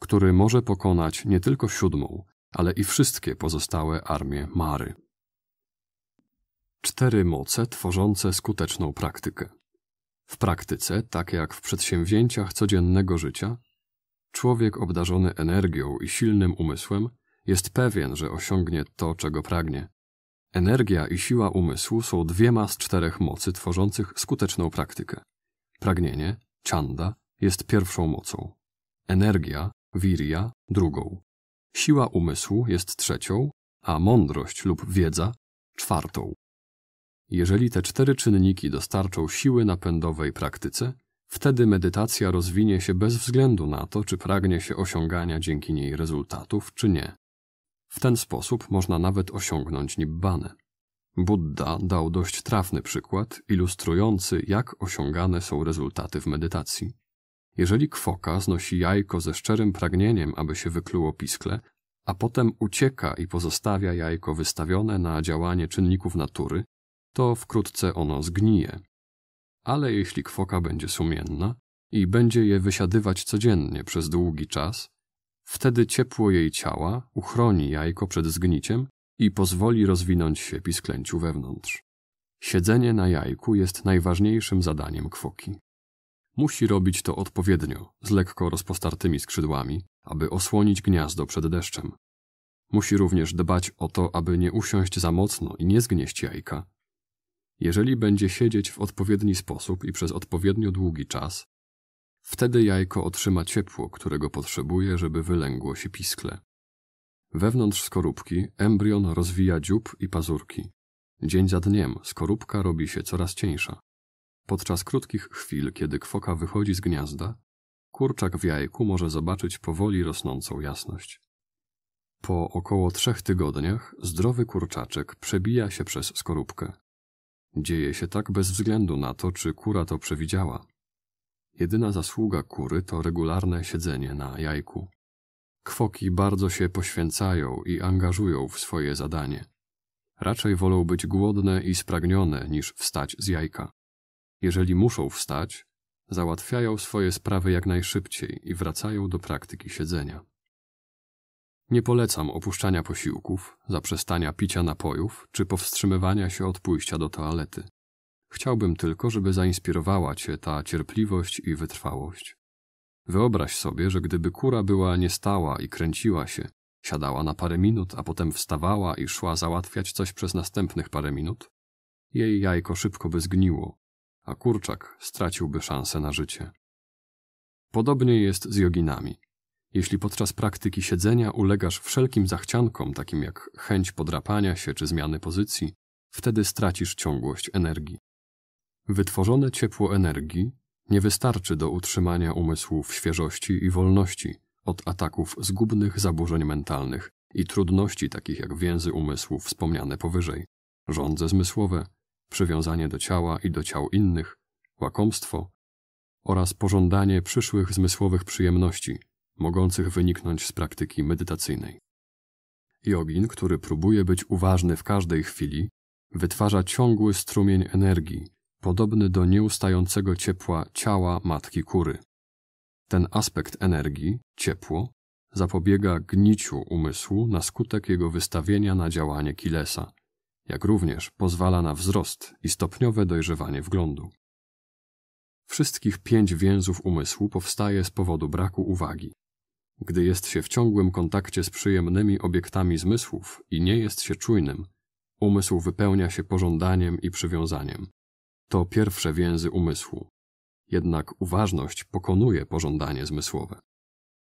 Speaker 1: który może pokonać nie tylko siódmą, ale i wszystkie pozostałe armie Mary. Cztery moce tworzące skuteczną praktykę. W praktyce, tak jak w przedsięwzięciach codziennego życia, człowiek obdarzony energią i silnym umysłem jest pewien, że osiągnie to, czego pragnie. Energia i siła umysłu są dwiema z czterech mocy tworzących skuteczną praktykę. Pragnienie, cianda, jest pierwszą mocą. Energia, wiria, drugą siła umysłu jest trzecią, a mądrość lub wiedza czwartą. Jeżeli te cztery czynniki dostarczą siły napędowej praktyce, wtedy medytacja rozwinie się bez względu na to, czy pragnie się osiągania dzięki niej rezultatów, czy nie. W ten sposób można nawet osiągnąć nibbanę. Buddha dał dość trafny przykład ilustrujący, jak osiągane są rezultaty w medytacji. Jeżeli kwoka znosi jajko ze szczerym pragnieniem, aby się wykluło piskle, a potem ucieka i pozostawia jajko wystawione na działanie czynników natury, to wkrótce ono zgnije. Ale jeśli kwoka będzie sumienna i będzie je wysiadywać codziennie przez długi czas, wtedy ciepło jej ciała uchroni jajko przed zgniciem i pozwoli rozwinąć się pisklęciu wewnątrz. Siedzenie na jajku jest najważniejszym zadaniem kwoki. Musi robić to odpowiednio, z lekko rozpostartymi skrzydłami, aby osłonić gniazdo przed deszczem. Musi również dbać o to, aby nie usiąść za mocno i nie zgnieść jajka. Jeżeli będzie siedzieć w odpowiedni sposób i przez odpowiednio długi czas, wtedy jajko otrzyma ciepło, którego potrzebuje, żeby wylęgło się piskle. Wewnątrz skorupki embrion rozwija dziób i pazurki. Dzień za dniem skorupka robi się coraz cieńsza. Podczas krótkich chwil, kiedy kwoka wychodzi z gniazda, kurczak w jajku może zobaczyć powoli rosnącą jasność. Po około trzech tygodniach zdrowy kurczaczek przebija się przez skorupkę. Dzieje się tak bez względu na to, czy kura to przewidziała. Jedyna zasługa kury to regularne siedzenie na jajku. Kwoki bardzo się poświęcają i angażują w swoje zadanie. Raczej wolą być głodne i spragnione niż wstać z jajka jeżeli muszą wstać, załatwiają swoje sprawy jak najszybciej i wracają do praktyki siedzenia. Nie polecam opuszczania posiłków, zaprzestania picia napojów czy powstrzymywania się od pójścia do toalety. Chciałbym tylko, żeby zainspirowała cię ta cierpliwość i wytrwałość. Wyobraź sobie, że gdyby kura była niestała i kręciła się, siadała na parę minut, a potem wstawała i szła załatwiać coś przez następnych parę minut, jej jajko szybko by zgniło, a kurczak straciłby szansę na życie. Podobnie jest z joginami. Jeśli podczas praktyki siedzenia ulegasz wszelkim zachciankom, takim jak chęć podrapania się czy zmiany pozycji, wtedy stracisz ciągłość energii. Wytworzone ciepło energii nie wystarczy do utrzymania umysłu w świeżości i wolności od ataków zgubnych zaburzeń mentalnych i trudności takich jak więzy umysłu wspomniane powyżej, żądze zmysłowe, przywiązanie do ciała i do ciał innych, łakomstwo oraz pożądanie przyszłych zmysłowych przyjemności, mogących wyniknąć z praktyki medytacyjnej. Jogin, który próbuje być uważny w każdej chwili, wytwarza ciągły strumień energii, podobny do nieustającego ciepła ciała matki kury. Ten aspekt energii, ciepło, zapobiega gniciu umysłu na skutek jego wystawienia na działanie kilesa, jak również pozwala na wzrost i stopniowe dojrzewanie wglądu. Wszystkich pięć więzów umysłu powstaje z powodu braku uwagi. Gdy jest się w ciągłym kontakcie z przyjemnymi obiektami zmysłów i nie jest się czujnym, umysł wypełnia się pożądaniem i przywiązaniem. To pierwsze więzy umysłu. Jednak uważność pokonuje pożądanie zmysłowe.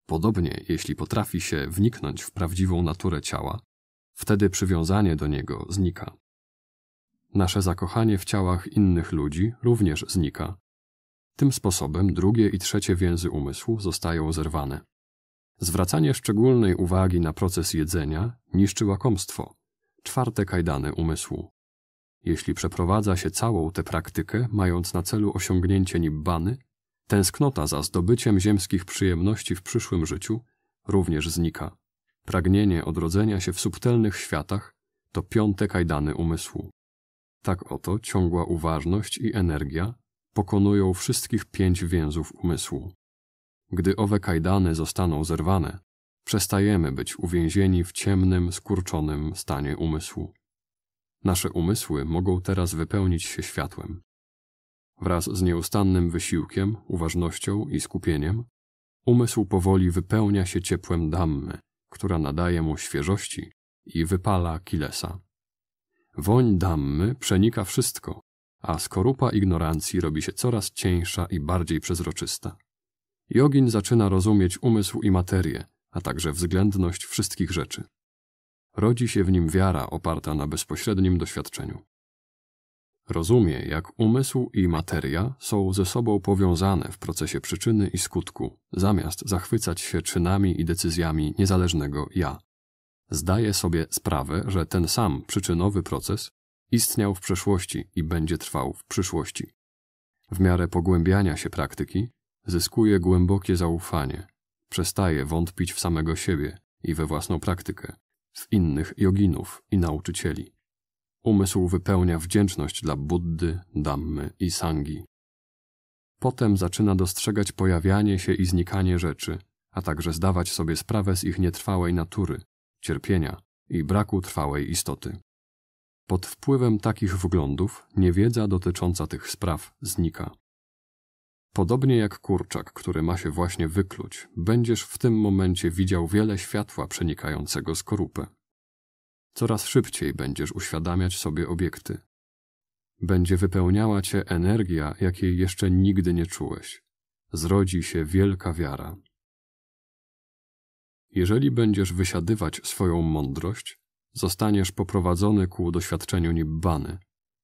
Speaker 1: Podobnie, jeśli potrafi się wniknąć w prawdziwą naturę ciała, Wtedy przywiązanie do niego znika. Nasze zakochanie w ciałach innych ludzi również znika. Tym sposobem drugie i trzecie więzy umysłu zostają zerwane. Zwracanie szczególnej uwagi na proces jedzenia niszczy łakomstwo, czwarte kajdany umysłu. Jeśli przeprowadza się całą tę praktykę, mając na celu osiągnięcie nibbany, tęsknota za zdobyciem ziemskich przyjemności w przyszłym życiu również znika. Pragnienie odrodzenia się w subtelnych światach to piąte kajdany umysłu. Tak oto ciągła uważność i energia pokonują wszystkich pięć więzów umysłu. Gdy owe kajdany zostaną zerwane, przestajemy być uwięzieni w ciemnym, skurczonym stanie umysłu. Nasze umysły mogą teraz wypełnić się światłem. Wraz z nieustannym wysiłkiem, uważnością i skupieniem, umysł powoli wypełnia się ciepłem Dhammy, która nadaje mu świeżości i wypala Kilesa. Woń Dammy przenika wszystko, a skorupa ignorancji robi się coraz cieńsza i bardziej przezroczysta. Jogin zaczyna rozumieć umysł i materię, a także względność wszystkich rzeczy. Rodzi się w nim wiara oparta na bezpośrednim doświadczeniu. Rozumie, jak umysł i materia są ze sobą powiązane w procesie przyczyny i skutku, zamiast zachwycać się czynami i decyzjami niezależnego ja. Zdaje sobie sprawę, że ten sam przyczynowy proces istniał w przeszłości i będzie trwał w przyszłości. W miarę pogłębiania się praktyki zyskuje głębokie zaufanie, przestaje wątpić w samego siebie i we własną praktykę, w innych joginów i nauczycieli. Umysł wypełnia wdzięczność dla Buddy, Damy i Sangi. Potem zaczyna dostrzegać pojawianie się i znikanie rzeczy, a także zdawać sobie sprawę z ich nietrwałej natury, cierpienia i braku trwałej istoty. Pod wpływem takich wglądów niewiedza dotycząca tych spraw znika. Podobnie jak kurczak, który ma się właśnie wykluć, będziesz w tym momencie widział wiele światła przenikającego skorupę coraz szybciej będziesz uświadamiać sobie obiekty. Będzie wypełniała cię energia, jakiej jeszcze nigdy nie czułeś. Zrodzi się wielka wiara. Jeżeli będziesz wysiadywać swoją mądrość, zostaniesz poprowadzony ku doświadczeniu nibbany,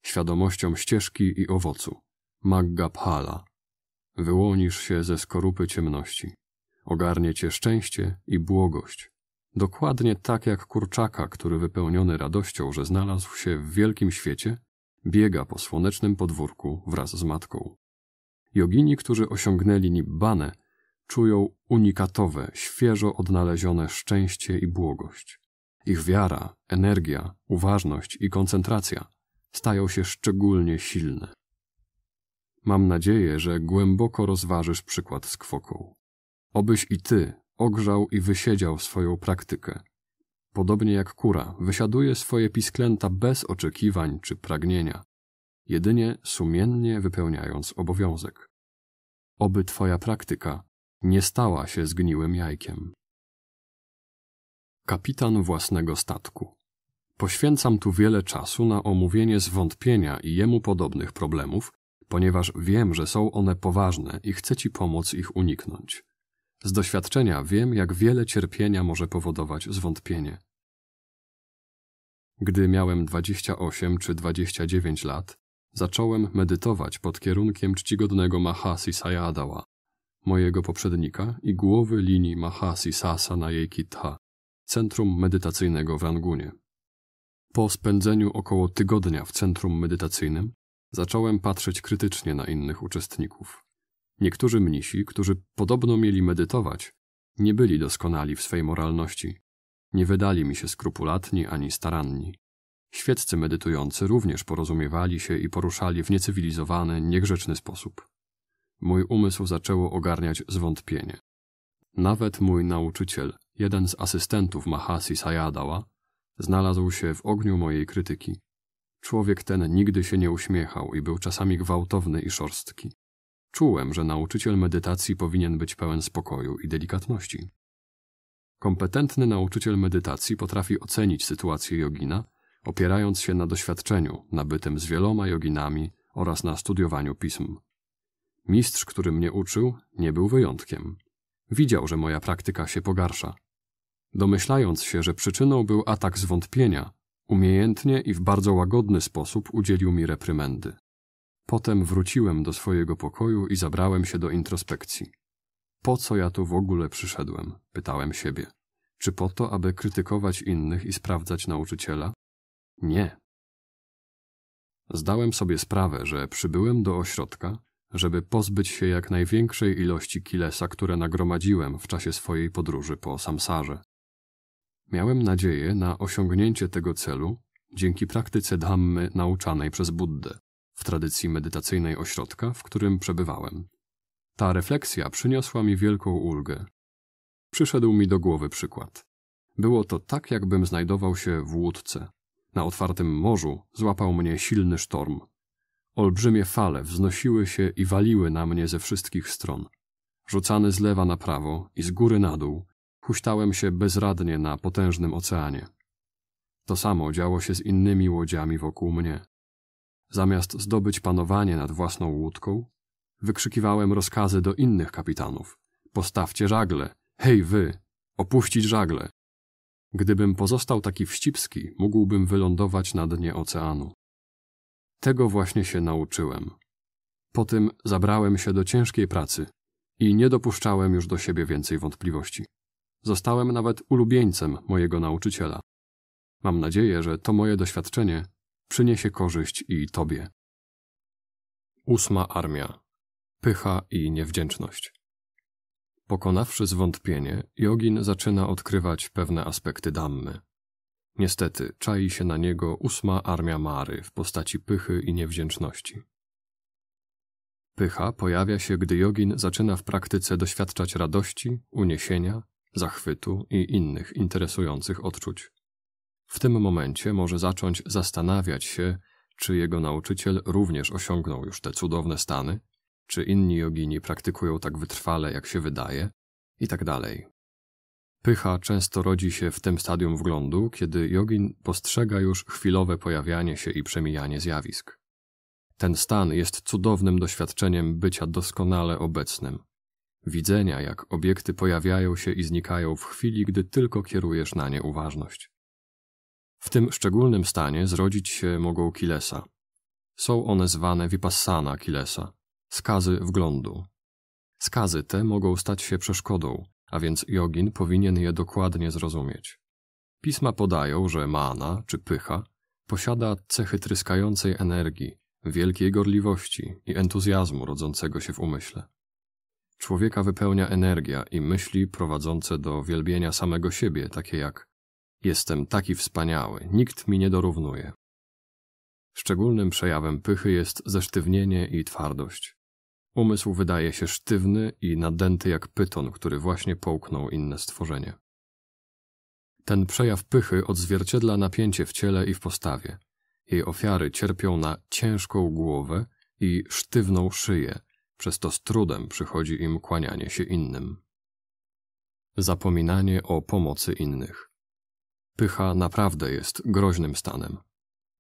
Speaker 1: świadomością ścieżki i owocu, maggaphala. Wyłonisz się ze skorupy ciemności. Ogarnie cię szczęście i błogość. Dokładnie tak jak kurczaka, który wypełniony radością, że znalazł się w wielkim świecie, biega po słonecznym podwórku wraz z matką. Jogini, którzy osiągnęli Nibbane, czują unikatowe, świeżo odnalezione szczęście i błogość. Ich wiara, energia, uważność i koncentracja stają się szczególnie silne. Mam nadzieję, że głęboko rozważysz przykład z kwoką. Obyś i ty ogrzał i wysiedział swoją praktykę. Podobnie jak kura, wysiaduje swoje pisklęta bez oczekiwań czy pragnienia, jedynie sumiennie wypełniając obowiązek. Oby twoja praktyka nie stała się zgniłym jajkiem. Kapitan własnego statku. Poświęcam tu wiele czasu na omówienie zwątpienia i jemu podobnych problemów, ponieważ wiem, że są one poważne i chcę ci pomóc ich uniknąć. Z doświadczenia wiem, jak wiele cierpienia może powodować zwątpienie. Gdy miałem 28 czy 29 lat, zacząłem medytować pod kierunkiem czcigodnego Mahasi Sayadawa, mojego poprzednika i głowy linii Mahasi Sasa na jej Kitha, centrum medytacyjnego w Rangunie. Po spędzeniu około tygodnia w centrum medytacyjnym zacząłem patrzeć krytycznie na innych uczestników. Niektórzy mnisi, którzy podobno mieli medytować, nie byli doskonali w swej moralności. Nie wydali mi się skrupulatni ani staranni. Świeccy medytujący również porozumiewali się i poruszali w niecywilizowany, niegrzeczny sposób. Mój umysł zaczęło ogarniać zwątpienie. Nawet mój nauczyciel, jeden z asystentów Mahasi Sayadawa, znalazł się w ogniu mojej krytyki. Człowiek ten nigdy się nie uśmiechał i był czasami gwałtowny i szorstki. Czułem, że nauczyciel medytacji powinien być pełen spokoju i delikatności. Kompetentny nauczyciel medytacji potrafi ocenić sytuację jogina, opierając się na doświadczeniu nabytym z wieloma joginami oraz na studiowaniu pism. Mistrz, który mnie uczył, nie był wyjątkiem. Widział, że moja praktyka się pogarsza. Domyślając się, że przyczyną był atak zwątpienia, umiejętnie i w bardzo łagodny sposób udzielił mi reprymendy. Potem wróciłem do swojego pokoju i zabrałem się do introspekcji. Po co ja tu w ogóle przyszedłem? Pytałem siebie. Czy po to, aby krytykować innych i sprawdzać nauczyciela? Nie. Zdałem sobie sprawę, że przybyłem do ośrodka, żeby pozbyć się jak największej ilości kilesa, które nagromadziłem w czasie swojej podróży po Samsarze. Miałem nadzieję na osiągnięcie tego celu dzięki praktyce Dhammy nauczanej przez Buddę w tradycji medytacyjnej ośrodka, w którym przebywałem. Ta refleksja przyniosła mi wielką ulgę. Przyszedł mi do głowy przykład. Było to tak, jakbym znajdował się w łódce. Na otwartym morzu złapał mnie silny sztorm. Olbrzymie fale wznosiły się i waliły na mnie ze wszystkich stron. Rzucany z lewa na prawo i z góry na dół, huśtałem się bezradnie na potężnym oceanie. To samo działo się z innymi łodziami wokół mnie. Zamiast zdobyć panowanie nad własną łódką, wykrzykiwałem rozkazy do innych kapitanów. Postawcie żagle! Hej wy! Opuścić żagle! Gdybym pozostał taki wścibski, mógłbym wylądować na dnie oceanu. Tego właśnie się nauczyłem. Po tym zabrałem się do ciężkiej pracy i nie dopuszczałem już do siebie więcej wątpliwości. Zostałem nawet ulubieńcem mojego nauczyciela. Mam nadzieję, że to moje doświadczenie przyniesie korzyść i Tobie. Ósma armia. Pycha i niewdzięczność. Pokonawszy zwątpienie, Jogin zaczyna odkrywać pewne aspekty Dammy. Niestety, czai się na niego ósma armia Mary w postaci pychy i niewdzięczności. Pycha pojawia się, gdy jogin zaczyna w praktyce doświadczać radości, uniesienia, zachwytu i innych interesujących odczuć. W tym momencie może zacząć zastanawiać się, czy jego nauczyciel również osiągnął już te cudowne stany, czy inni jogini praktykują tak wytrwale, jak się wydaje, i tak dalej. Pycha często rodzi się w tym stadium wglądu, kiedy jogin postrzega już chwilowe pojawianie się i przemijanie zjawisk. Ten stan jest cudownym doświadczeniem bycia doskonale obecnym, widzenia, jak obiekty pojawiają się i znikają w chwili, gdy tylko kierujesz na nie uważność. W tym szczególnym stanie zrodzić się mogą kilesa. Są one zwane vipassana kilesa, skazy wglądu. Skazy te mogą stać się przeszkodą, a więc jogin powinien je dokładnie zrozumieć. Pisma podają, że mana czy pycha posiada cechy tryskającej energii, wielkiej gorliwości i entuzjazmu rodzącego się w umyśle. Człowieka wypełnia energia i myśli prowadzące do wielbienia samego siebie, takie jak Jestem taki wspaniały, nikt mi nie dorównuje. Szczególnym przejawem pychy jest zesztywnienie i twardość. Umysł wydaje się sztywny i nadęty jak pyton, który właśnie połknął inne stworzenie. Ten przejaw pychy odzwierciedla napięcie w ciele i w postawie. Jej ofiary cierpią na ciężką głowę i sztywną szyję, przez to z trudem przychodzi im kłanianie się innym. Zapominanie o pomocy innych. Pycha naprawdę jest groźnym stanem.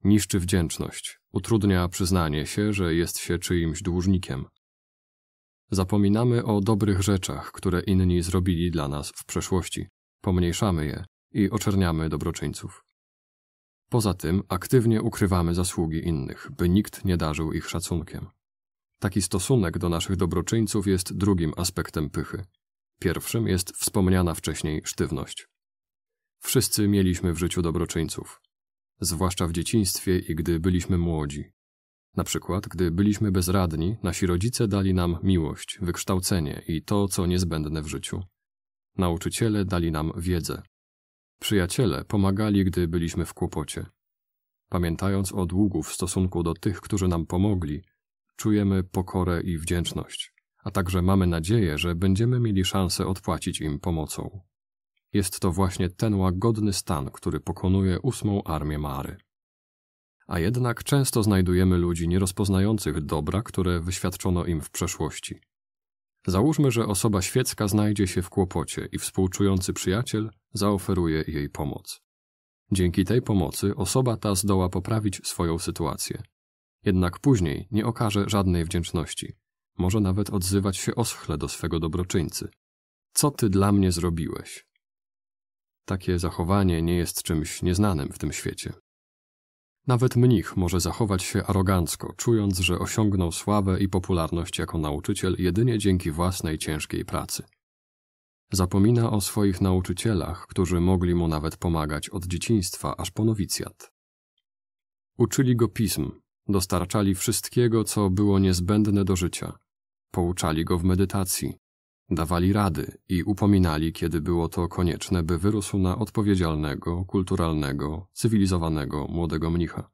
Speaker 1: Niszczy wdzięczność, utrudnia przyznanie się, że jest się czyimś dłużnikiem. Zapominamy o dobrych rzeczach, które inni zrobili dla nas w przeszłości, pomniejszamy je i oczerniamy dobroczyńców. Poza tym aktywnie ukrywamy zasługi innych, by nikt nie darzył ich szacunkiem. Taki stosunek do naszych dobroczyńców jest drugim aspektem pychy. Pierwszym jest wspomniana wcześniej sztywność. Wszyscy mieliśmy w życiu dobroczyńców, zwłaszcza w dzieciństwie i gdy byliśmy młodzi. Na przykład, gdy byliśmy bezradni, nasi rodzice dali nam miłość, wykształcenie i to, co niezbędne w życiu. Nauczyciele dali nam wiedzę. Przyjaciele pomagali, gdy byliśmy w kłopocie. Pamiętając o długu w stosunku do tych, którzy nam pomogli, czujemy pokorę i wdzięczność, a także mamy nadzieję, że będziemy mieli szansę odpłacić im pomocą. Jest to właśnie ten łagodny stan, który pokonuje ósmą armię Mary. A jednak często znajdujemy ludzi nierozpoznających dobra, które wyświadczono im w przeszłości. Załóżmy, że osoba świecka znajdzie się w kłopocie i współczujący przyjaciel zaoferuje jej pomoc. Dzięki tej pomocy osoba ta zdoła poprawić swoją sytuację. Jednak później nie okaże żadnej wdzięczności. Może nawet odzywać się oschle do swego dobroczyńcy. Co ty dla mnie zrobiłeś? Takie zachowanie nie jest czymś nieznanym w tym świecie. Nawet mnich może zachować się arogancko, czując, że osiągnął sławę i popularność jako nauczyciel jedynie dzięki własnej ciężkiej pracy. Zapomina o swoich nauczycielach, którzy mogli mu nawet pomagać od dzieciństwa aż po nowicjat. Uczyli go pism, dostarczali wszystkiego, co było niezbędne do życia, pouczali go w medytacji, Dawali rady i upominali, kiedy było to konieczne, by wyrósł na odpowiedzialnego, kulturalnego, cywilizowanego młodego mnicha.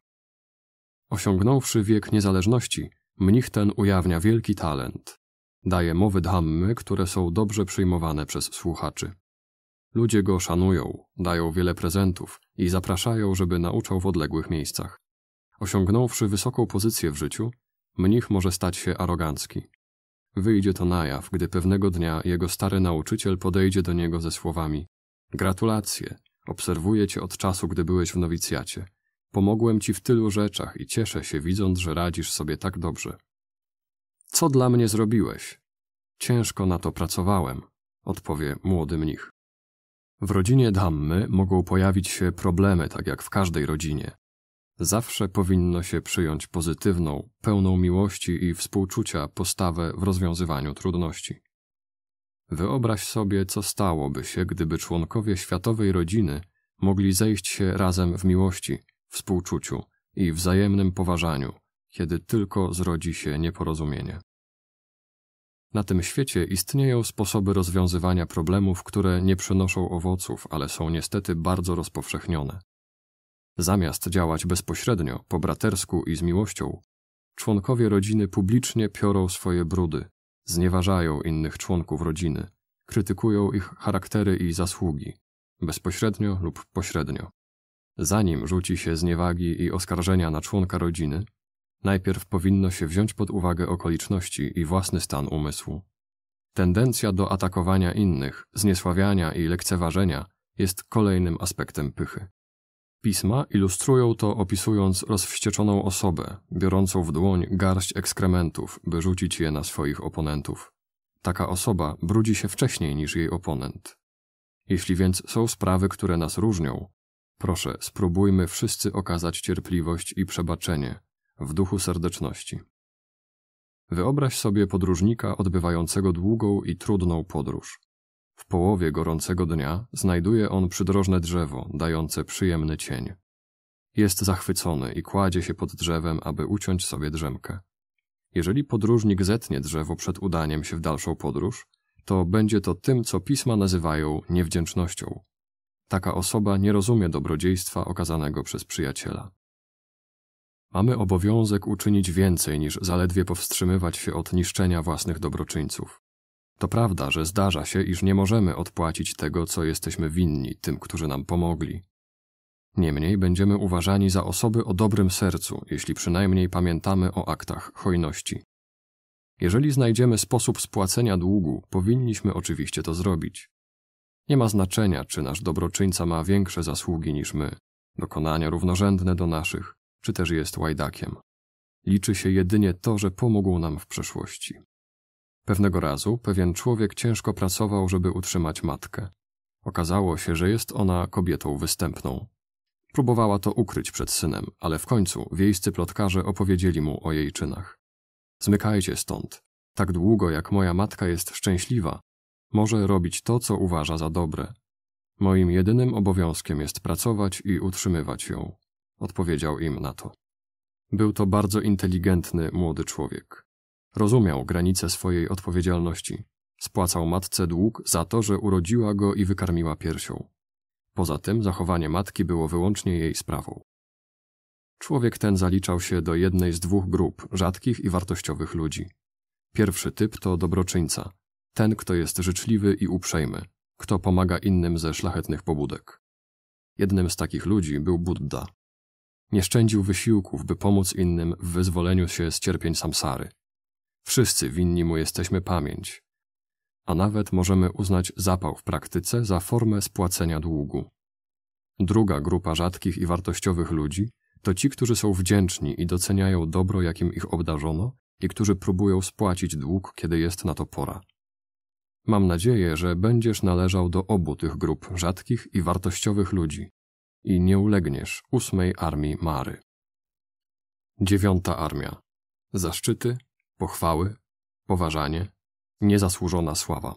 Speaker 1: Osiągnąwszy wiek niezależności, mnich ten ujawnia wielki talent. Daje mowy dhammy, które są dobrze przyjmowane przez słuchaczy. Ludzie go szanują, dają wiele prezentów i zapraszają, żeby nauczał w odległych miejscach. Osiągnąwszy wysoką pozycję w życiu, mnich może stać się arogancki. Wyjdzie to na jaw, gdy pewnego dnia jego stary nauczyciel podejdzie do niego ze słowami: Gratulacje, obserwuję cię od czasu, gdy byłeś w nowicjacie. Pomogłem ci w tylu rzeczach i cieszę się, widząc, że radzisz sobie tak dobrze. Co dla mnie zrobiłeś? Ciężko na to pracowałem, odpowie młody mnich. W rodzinie dammy mogą pojawić się problemy, tak jak w każdej rodzinie. Zawsze powinno się przyjąć pozytywną, pełną miłości i współczucia postawę w rozwiązywaniu trudności. Wyobraź sobie, co stałoby się, gdyby członkowie światowej rodziny mogli zejść się razem w miłości, współczuciu i wzajemnym poważaniu, kiedy tylko zrodzi się nieporozumienie. Na tym świecie istnieją sposoby rozwiązywania problemów, które nie przynoszą owoców, ale są niestety bardzo rozpowszechnione. Zamiast działać bezpośrednio, po bratersku i z miłością, członkowie rodziny publicznie piorą swoje brudy, znieważają innych członków rodziny, krytykują ich charaktery i zasługi, bezpośrednio lub pośrednio. Zanim rzuci się zniewagi i oskarżenia na członka rodziny, najpierw powinno się wziąć pod uwagę okoliczności i własny stan umysłu. Tendencja do atakowania innych, zniesławiania i lekceważenia jest kolejnym aspektem pychy. Pisma ilustrują to opisując rozwścieczoną osobę, biorącą w dłoń garść ekskrementów, by rzucić je na swoich oponentów. Taka osoba brudzi się wcześniej niż jej oponent. Jeśli więc są sprawy, które nas różnią, proszę, spróbujmy wszyscy okazać cierpliwość i przebaczenie w duchu serdeczności. Wyobraź sobie podróżnika odbywającego długą i trudną podróż. W połowie gorącego dnia znajduje on przydrożne drzewo, dające przyjemny cień. Jest zachwycony i kładzie się pod drzewem, aby uciąć sobie drzemkę. Jeżeli podróżnik zetnie drzewo przed udaniem się w dalszą podróż, to będzie to tym, co pisma nazywają niewdzięcznością. Taka osoba nie rozumie dobrodziejstwa okazanego przez przyjaciela. Mamy obowiązek uczynić więcej niż zaledwie powstrzymywać się od niszczenia własnych dobroczyńców. To prawda, że zdarza się, iż nie możemy odpłacić tego, co jesteśmy winni tym, którzy nam pomogli. Niemniej będziemy uważani za osoby o dobrym sercu, jeśli przynajmniej pamiętamy o aktach hojności. Jeżeli znajdziemy sposób spłacenia długu, powinniśmy oczywiście to zrobić. Nie ma znaczenia, czy nasz dobroczyńca ma większe zasługi niż my, dokonania równorzędne do naszych, czy też jest łajdakiem. Liczy się jedynie to, że pomógł nam w przeszłości. Pewnego razu pewien człowiek ciężko pracował, żeby utrzymać matkę. Okazało się, że jest ona kobietą występną. Próbowała to ukryć przed synem, ale w końcu wiejscy plotkarze opowiedzieli mu o jej czynach. Zmykajcie stąd. Tak długo jak moja matka jest szczęśliwa, może robić to, co uważa za dobre. Moim jedynym obowiązkiem jest pracować i utrzymywać ją, odpowiedział im na to. Był to bardzo inteligentny młody człowiek. Rozumiał granice swojej odpowiedzialności. Spłacał matce dług za to, że urodziła go i wykarmiła piersią. Poza tym zachowanie matki było wyłącznie jej sprawą. Człowiek ten zaliczał się do jednej z dwóch grup rzadkich i wartościowych ludzi. Pierwszy typ to dobroczyńca, ten, kto jest życzliwy i uprzejmy, kto pomaga innym ze szlachetnych pobudek. Jednym z takich ludzi był Buddha. Nie szczędził wysiłków, by pomóc innym w wyzwoleniu się z cierpień samsary. Wszyscy winni mu jesteśmy pamięć. A nawet możemy uznać zapał w praktyce za formę spłacenia długu. Druga grupa rzadkich i wartościowych ludzi to ci, którzy są wdzięczni i doceniają dobro, jakim ich obdarzono i którzy próbują spłacić dług, kiedy jest na to pora. Mam nadzieję, że będziesz należał do obu tych grup rzadkich i wartościowych ludzi i nie ulegniesz ósmej armii Mary. Dziewiąta armia. Zaszczyty, pochwały, poważanie, niezasłużona sława.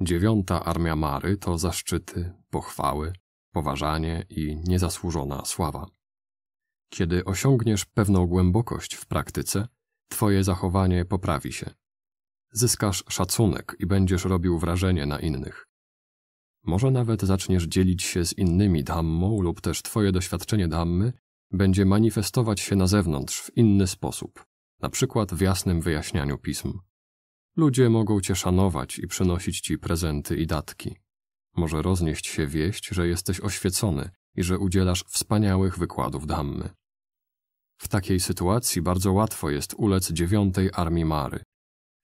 Speaker 1: Dziewiąta armia Mary to zaszczyty, pochwały, poważanie i niezasłużona sława. Kiedy osiągniesz pewną głębokość w praktyce, twoje zachowanie poprawi się. Zyskasz szacunek i będziesz robił wrażenie na innych. Może nawet zaczniesz dzielić się z innymi dhammą lub też twoje doświadczenie dhammy będzie manifestować się na zewnątrz w inny sposób na przykład w jasnym wyjaśnianiu pism. Ludzie mogą cię szanować i przynosić ci prezenty i datki. Może roznieść się wieść, że jesteś oświecony i że udzielasz wspaniałych wykładów Dhammy. W takiej sytuacji bardzo łatwo jest ulec dziewiątej armii Mary.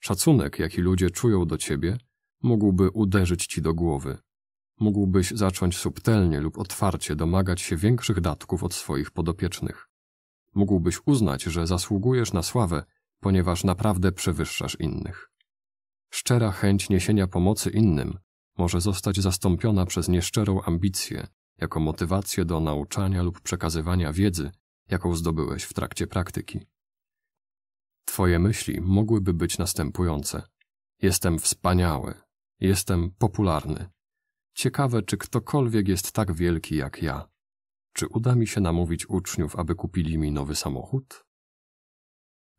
Speaker 1: Szacunek, jaki ludzie czują do ciebie, mógłby uderzyć ci do głowy. Mógłbyś zacząć subtelnie lub otwarcie domagać się większych datków od swoich podopiecznych mógłbyś uznać, że zasługujesz na sławę, ponieważ naprawdę przewyższasz innych. Szczera chęć niesienia pomocy innym może zostać zastąpiona przez nieszczerą ambicję, jako motywację do nauczania lub przekazywania wiedzy, jaką zdobyłeś w trakcie praktyki. Twoje myśli mogłyby być następujące: Jestem wspaniały, jestem popularny. Ciekawe, czy ktokolwiek jest tak wielki jak ja. Czy uda mi się namówić uczniów, aby kupili mi nowy samochód?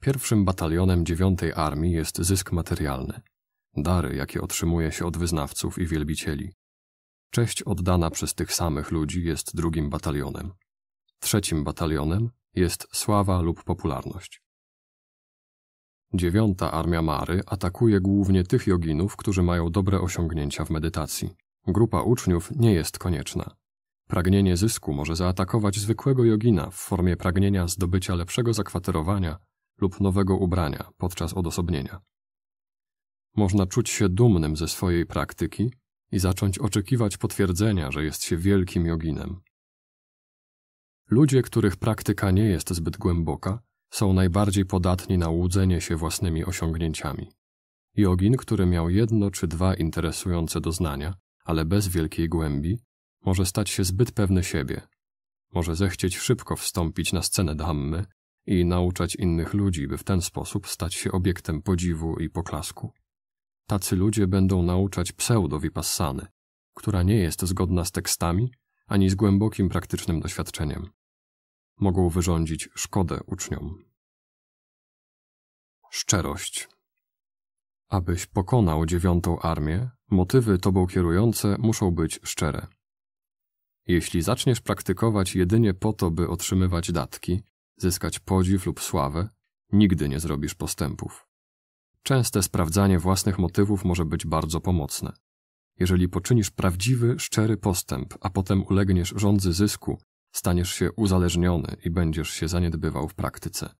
Speaker 1: Pierwszym batalionem dziewiątej armii jest zysk materialny, dary, jakie otrzymuje się od wyznawców i wielbicieli. Cześć oddana przez tych samych ludzi jest drugim batalionem. Trzecim batalionem jest sława lub popularność. Dziewiąta armia Mary atakuje głównie tych joginów, którzy mają dobre osiągnięcia w medytacji. Grupa uczniów nie jest konieczna. Pragnienie zysku może zaatakować zwykłego jogina w formie pragnienia zdobycia lepszego zakwaterowania lub nowego ubrania podczas odosobnienia. Można czuć się dumnym ze swojej praktyki i zacząć oczekiwać potwierdzenia, że jest się wielkim joginem. Ludzie, których praktyka nie jest zbyt głęboka, są najbardziej podatni na łudzenie się własnymi osiągnięciami. Jogin, który miał jedno czy dwa interesujące doznania, ale bez wielkiej głębi, może stać się zbyt pewny siebie. Może zechcieć szybko wstąpić na scenę Dhammy i nauczać innych ludzi, by w ten sposób stać się obiektem podziwu i poklasku. Tacy ludzie będą nauczać pseudo-vipassany, która nie jest zgodna z tekstami ani z głębokim praktycznym doświadczeniem. Mogą wyrządzić szkodę uczniom. Szczerość. Abyś pokonał dziewiątą armię, motywy tobą kierujące muszą być szczere. Jeśli zaczniesz praktykować jedynie po to, by otrzymywać datki, zyskać podziw lub sławę, nigdy nie zrobisz postępów. Częste sprawdzanie własnych motywów może być bardzo pomocne. Jeżeli poczynisz prawdziwy, szczery postęp, a potem ulegniesz rządzy zysku, staniesz się uzależniony i będziesz się zaniedbywał w praktyce.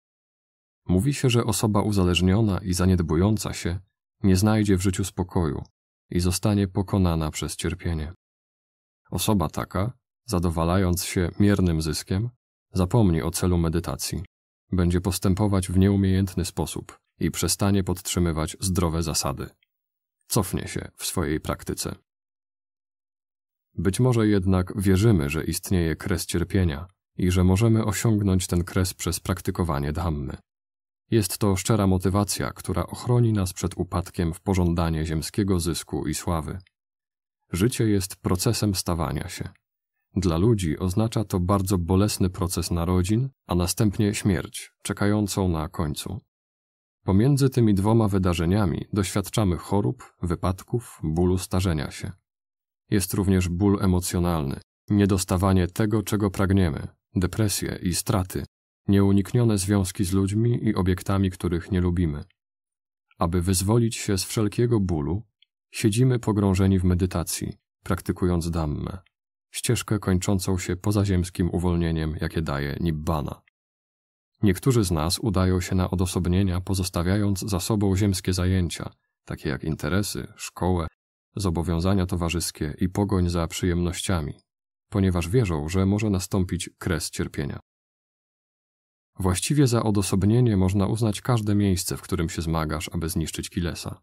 Speaker 1: Mówi się, że osoba uzależniona i zaniedbująca się nie znajdzie w życiu spokoju i zostanie pokonana przez cierpienie. Osoba taka, zadowalając się miernym zyskiem, zapomni o celu medytacji, będzie postępować w nieumiejętny sposób i przestanie podtrzymywać zdrowe zasady. Cofnie się w swojej praktyce. Być może jednak wierzymy, że istnieje kres cierpienia i że możemy osiągnąć ten kres przez praktykowanie dhammy. Jest to szczera motywacja, która ochroni nas przed upadkiem w pożądanie ziemskiego zysku i sławy. Życie jest procesem stawania się. Dla ludzi oznacza to bardzo bolesny proces narodzin, a następnie śmierć, czekającą na końcu. Pomiędzy tymi dwoma wydarzeniami doświadczamy chorób, wypadków, bólu starzenia się. Jest również ból emocjonalny, niedostawanie tego, czego pragniemy, depresje i straty, nieuniknione związki z ludźmi i obiektami, których nie lubimy. Aby wyzwolić się z wszelkiego bólu, Siedzimy pogrążeni w medytacji, praktykując dammę, ścieżkę kończącą się pozaziemskim uwolnieniem, jakie daje Nibbana. Niektórzy z nas udają się na odosobnienia, pozostawiając za sobą ziemskie zajęcia, takie jak interesy, szkołę, zobowiązania towarzyskie i pogoń za przyjemnościami, ponieważ wierzą, że może nastąpić kres cierpienia. Właściwie za odosobnienie można uznać każde miejsce, w którym się zmagasz, aby zniszczyć Kilesa.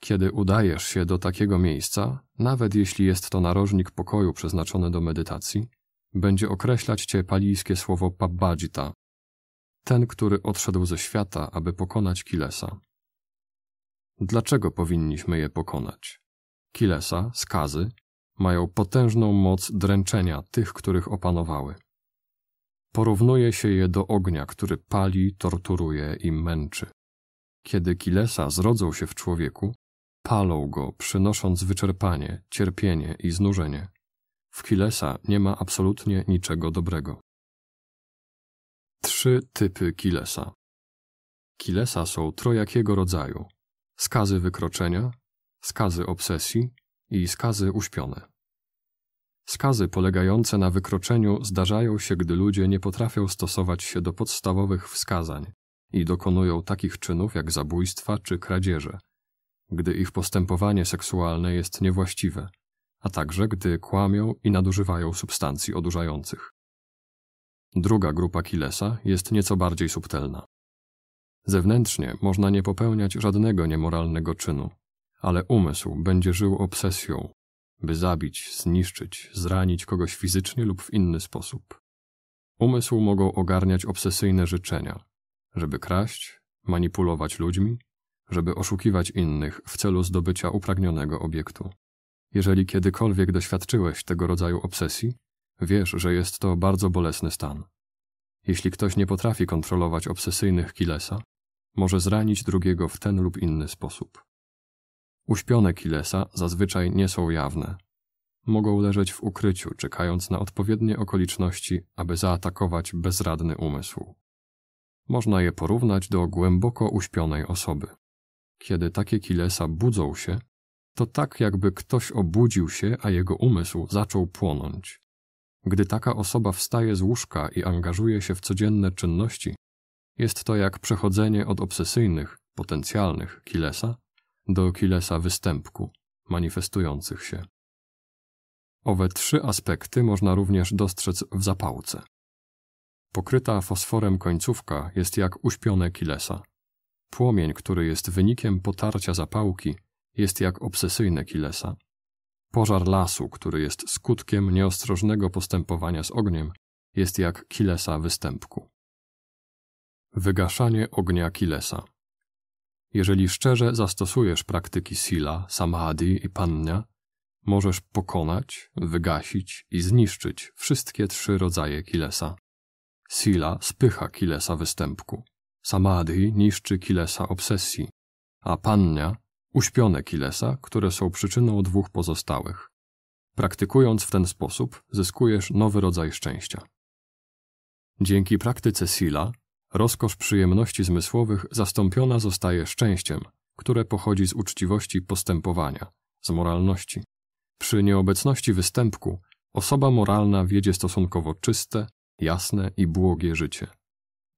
Speaker 1: Kiedy udajesz się do takiego miejsca, nawet jeśli jest to narożnik pokoju przeznaczony do medytacji, będzie określać cię palijskie słowo pabbajita, ten, który odszedł ze świata, aby pokonać Kilesa. Dlaczego powinniśmy je pokonać? Kilesa, skazy, mają potężną moc dręczenia tych, których opanowały. Porównuje się je do ognia, który pali, torturuje i męczy. Kiedy Kilesa zrodzą się w człowieku, palą go, przynosząc wyczerpanie, cierpienie i znużenie. W Kilesa nie ma absolutnie niczego dobrego. Trzy typy Kilesa. Kilesa są trojakiego rodzaju: skazy wykroczenia, skazy obsesji i skazy uśpione. Skazy polegające na wykroczeniu zdarzają się, gdy ludzie nie potrafią stosować się do podstawowych wskazań i dokonują takich czynów jak zabójstwa czy kradzieże, gdy ich postępowanie seksualne jest niewłaściwe, a także gdy kłamią i nadużywają substancji odurzających. Druga grupa Kilesa jest nieco bardziej subtelna. Zewnętrznie można nie popełniać żadnego niemoralnego czynu, ale umysł będzie żył obsesją, by zabić, zniszczyć, zranić kogoś fizycznie lub w inny sposób. Umysł mogą ogarniać obsesyjne życzenia, żeby kraść, manipulować ludźmi, żeby oszukiwać innych w celu zdobycia upragnionego obiektu. Jeżeli kiedykolwiek doświadczyłeś tego rodzaju obsesji, wiesz, że jest to bardzo bolesny stan. Jeśli ktoś nie potrafi kontrolować obsesyjnych kilesa, może zranić drugiego w ten lub inny sposób. Uśpione kilesa zazwyczaj nie są jawne. Mogą leżeć w ukryciu, czekając na odpowiednie okoliczności, aby zaatakować bezradny umysł. Można je porównać do głęboko uśpionej osoby. Kiedy takie kilesa budzą się, to tak jakby ktoś obudził się, a jego umysł zaczął płonąć. Gdy taka osoba wstaje z łóżka i angażuje się w codzienne czynności, jest to jak przechodzenie od obsesyjnych, potencjalnych kilesa do kilesa występku, manifestujących się. Owe trzy aspekty można również dostrzec w zapałce. Pokryta fosforem końcówka jest jak uśpione kilesa, Płomień, który jest wynikiem potarcia zapałki, jest jak obsesyjne kilesa. Pożar lasu, który jest skutkiem nieostrożnego postępowania z ogniem, jest jak kilesa występku. Wygaszanie ognia kilesa. Jeżeli szczerze zastosujesz praktyki sila, samadhi i pannya, możesz pokonać, wygasić i zniszczyć wszystkie trzy rodzaje kilesa. Sila spycha kilesa występku. Samadhi niszczy kilesa obsesji, a pannia uśpione kilesa, które są przyczyną dwóch pozostałych. Praktykując w ten sposób, zyskujesz nowy rodzaj szczęścia. Dzięki praktyce sila, rozkosz przyjemności zmysłowych zastąpiona zostaje szczęściem, które pochodzi z uczciwości postępowania, z moralności. Przy nieobecności występku osoba moralna wiedzie stosunkowo czyste, jasne i błogie życie.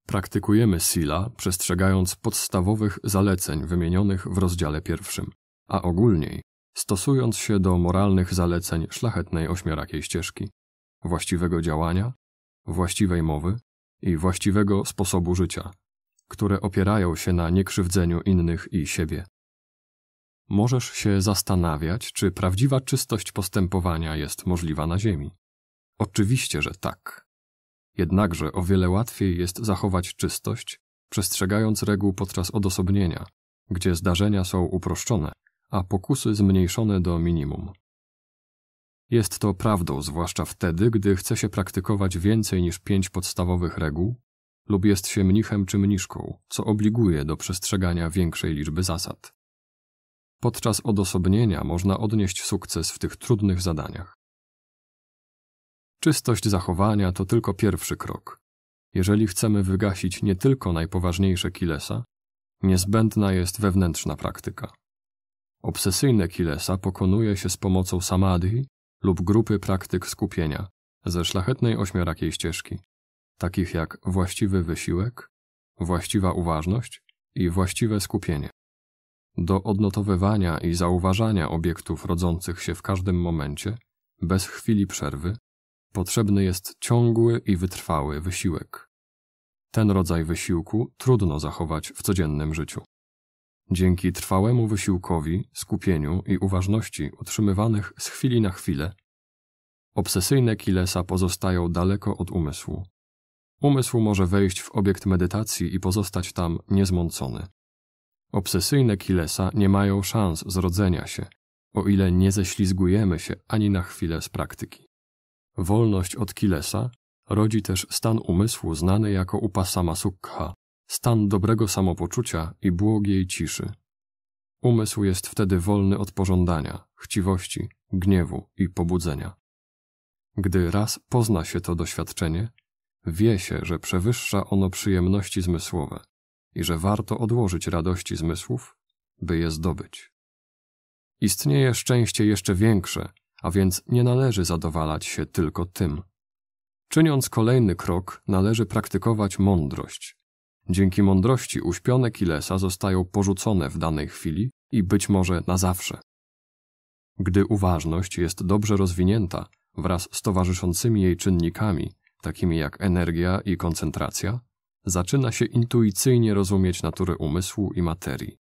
Speaker 1: Praktykujemy SILA, przestrzegając podstawowych zaleceń wymienionych w rozdziale pierwszym, a ogólniej stosując się do moralnych zaleceń szlachetnej ośmiorakiej ścieżki, właściwego działania, właściwej mowy i właściwego sposobu życia, które opierają się na niekrzywdzeniu innych i siebie. Możesz się zastanawiać, czy prawdziwa czystość postępowania jest możliwa na Ziemi. Oczywiście, że tak. Jednakże o wiele łatwiej jest zachować czystość, przestrzegając reguł podczas odosobnienia, gdzie zdarzenia są uproszczone, a pokusy zmniejszone do minimum. Jest to prawdą, zwłaszcza wtedy, gdy chce się praktykować więcej niż pięć podstawowych reguł lub jest się mnichem czy mniszką, co obliguje do przestrzegania większej liczby zasad. Podczas odosobnienia można odnieść sukces w tych trudnych zadaniach. Czystość zachowania to tylko pierwszy krok. Jeżeli chcemy wygasić nie tylko najpoważniejsze kilesa, niezbędna jest wewnętrzna praktyka. Obsesyjne kilesa pokonuje się z pomocą samadhi lub grupy praktyk skupienia ze szlachetnej ośmiorakiej ścieżki, takich jak właściwy wysiłek, właściwa uważność i właściwe skupienie. Do odnotowywania i zauważania obiektów rodzących się w każdym momencie, bez chwili przerwy, Potrzebny jest ciągły i wytrwały wysiłek. Ten rodzaj wysiłku trudno zachować w codziennym życiu. Dzięki trwałemu wysiłkowi, skupieniu i uważności utrzymywanych z chwili na chwilę, obsesyjne kilesa pozostają daleko od umysłu. Umysł może wejść w obiekt medytacji i pozostać tam niezmącony. Obsesyjne kilesa nie mają szans zrodzenia się, o ile nie ześlizgujemy się ani na chwilę z praktyki. Wolność od Kilesa rodzi też stan umysłu znany jako upasamasukha, stan dobrego samopoczucia i błogiej ciszy. Umysł jest wtedy wolny od pożądania, chciwości, gniewu i pobudzenia. Gdy raz pozna się to doświadczenie, wie się, że przewyższa ono przyjemności zmysłowe i że warto odłożyć radości zmysłów, by je zdobyć. Istnieje szczęście jeszcze większe, a więc nie należy zadowalać się tylko tym. Czyniąc kolejny krok, należy praktykować mądrość. Dzięki mądrości uśpione kilesa zostają porzucone w danej chwili i być może na zawsze. Gdy uważność jest dobrze rozwinięta, wraz z towarzyszącymi jej czynnikami, takimi jak energia i koncentracja, zaczyna się intuicyjnie rozumieć naturę umysłu i materii.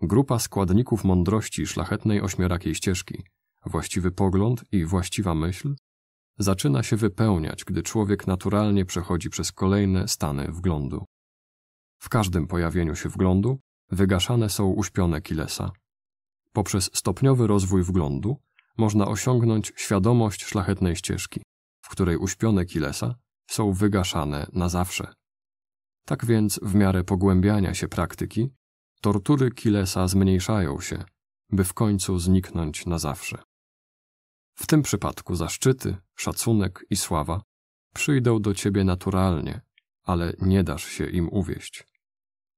Speaker 1: Grupa składników mądrości szlachetnej ośmiorakiej ścieżki właściwy pogląd i właściwa myśl zaczyna się wypełniać, gdy człowiek naturalnie przechodzi przez kolejne stany wglądu. W każdym pojawieniu się wglądu wygaszane są uśpione kilesa. Poprzez stopniowy rozwój wglądu można osiągnąć świadomość szlachetnej ścieżki, w której uśpione kilesa są wygaszane na zawsze. Tak więc w miarę pogłębiania się praktyki, tortury kilesa zmniejszają się, by w końcu zniknąć na zawsze. W tym przypadku zaszczyty, szacunek i sława przyjdą do ciebie naturalnie, ale nie dasz się im uwieść.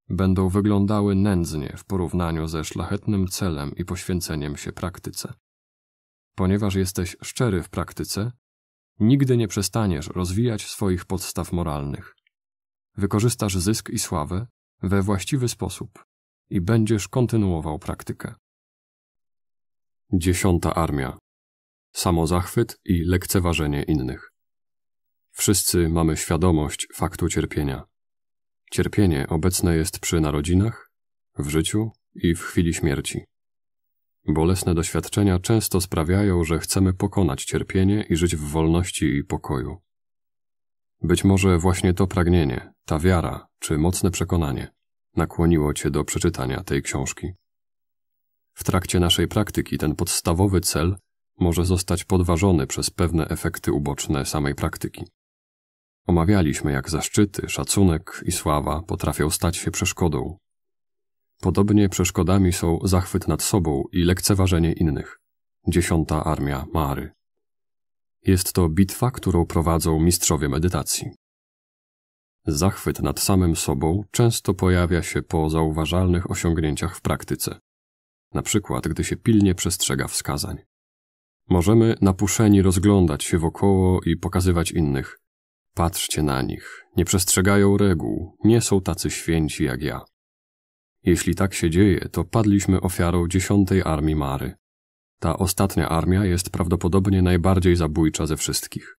Speaker 1: Będą wyglądały nędznie w porównaniu ze szlachetnym celem i poświęceniem się praktyce. Ponieważ jesteś szczery w praktyce, nigdy nie przestaniesz rozwijać swoich podstaw moralnych. Wykorzystasz zysk i sławę we właściwy sposób i będziesz kontynuował praktykę. Dziesiąta armia samozachwyt i lekceważenie innych. Wszyscy mamy świadomość faktu cierpienia. Cierpienie obecne jest przy narodzinach, w życiu i w chwili śmierci. Bolesne doświadczenia często sprawiają, że chcemy pokonać cierpienie i żyć w wolności i pokoju. Być może właśnie to pragnienie, ta wiara czy mocne przekonanie nakłoniło Cię do przeczytania tej książki. W trakcie naszej praktyki ten podstawowy cel może zostać podważony przez pewne efekty uboczne samej praktyki. Omawialiśmy, jak zaszczyty, szacunek i sława potrafią stać się przeszkodą. Podobnie przeszkodami są zachwyt nad sobą i lekceważenie innych. Dziesiąta Armia Mary. Jest to bitwa, którą prowadzą mistrzowie medytacji. Zachwyt nad samym sobą często pojawia się po zauważalnych osiągnięciach w praktyce, na przykład gdy się pilnie przestrzega wskazań. Możemy napuszeni rozglądać się wokoło i pokazywać innych. Patrzcie na nich, nie przestrzegają reguł, nie są tacy święci jak ja. Jeśli tak się dzieje, to padliśmy ofiarą dziesiątej armii Mary. Ta ostatnia armia jest prawdopodobnie najbardziej zabójcza ze wszystkich.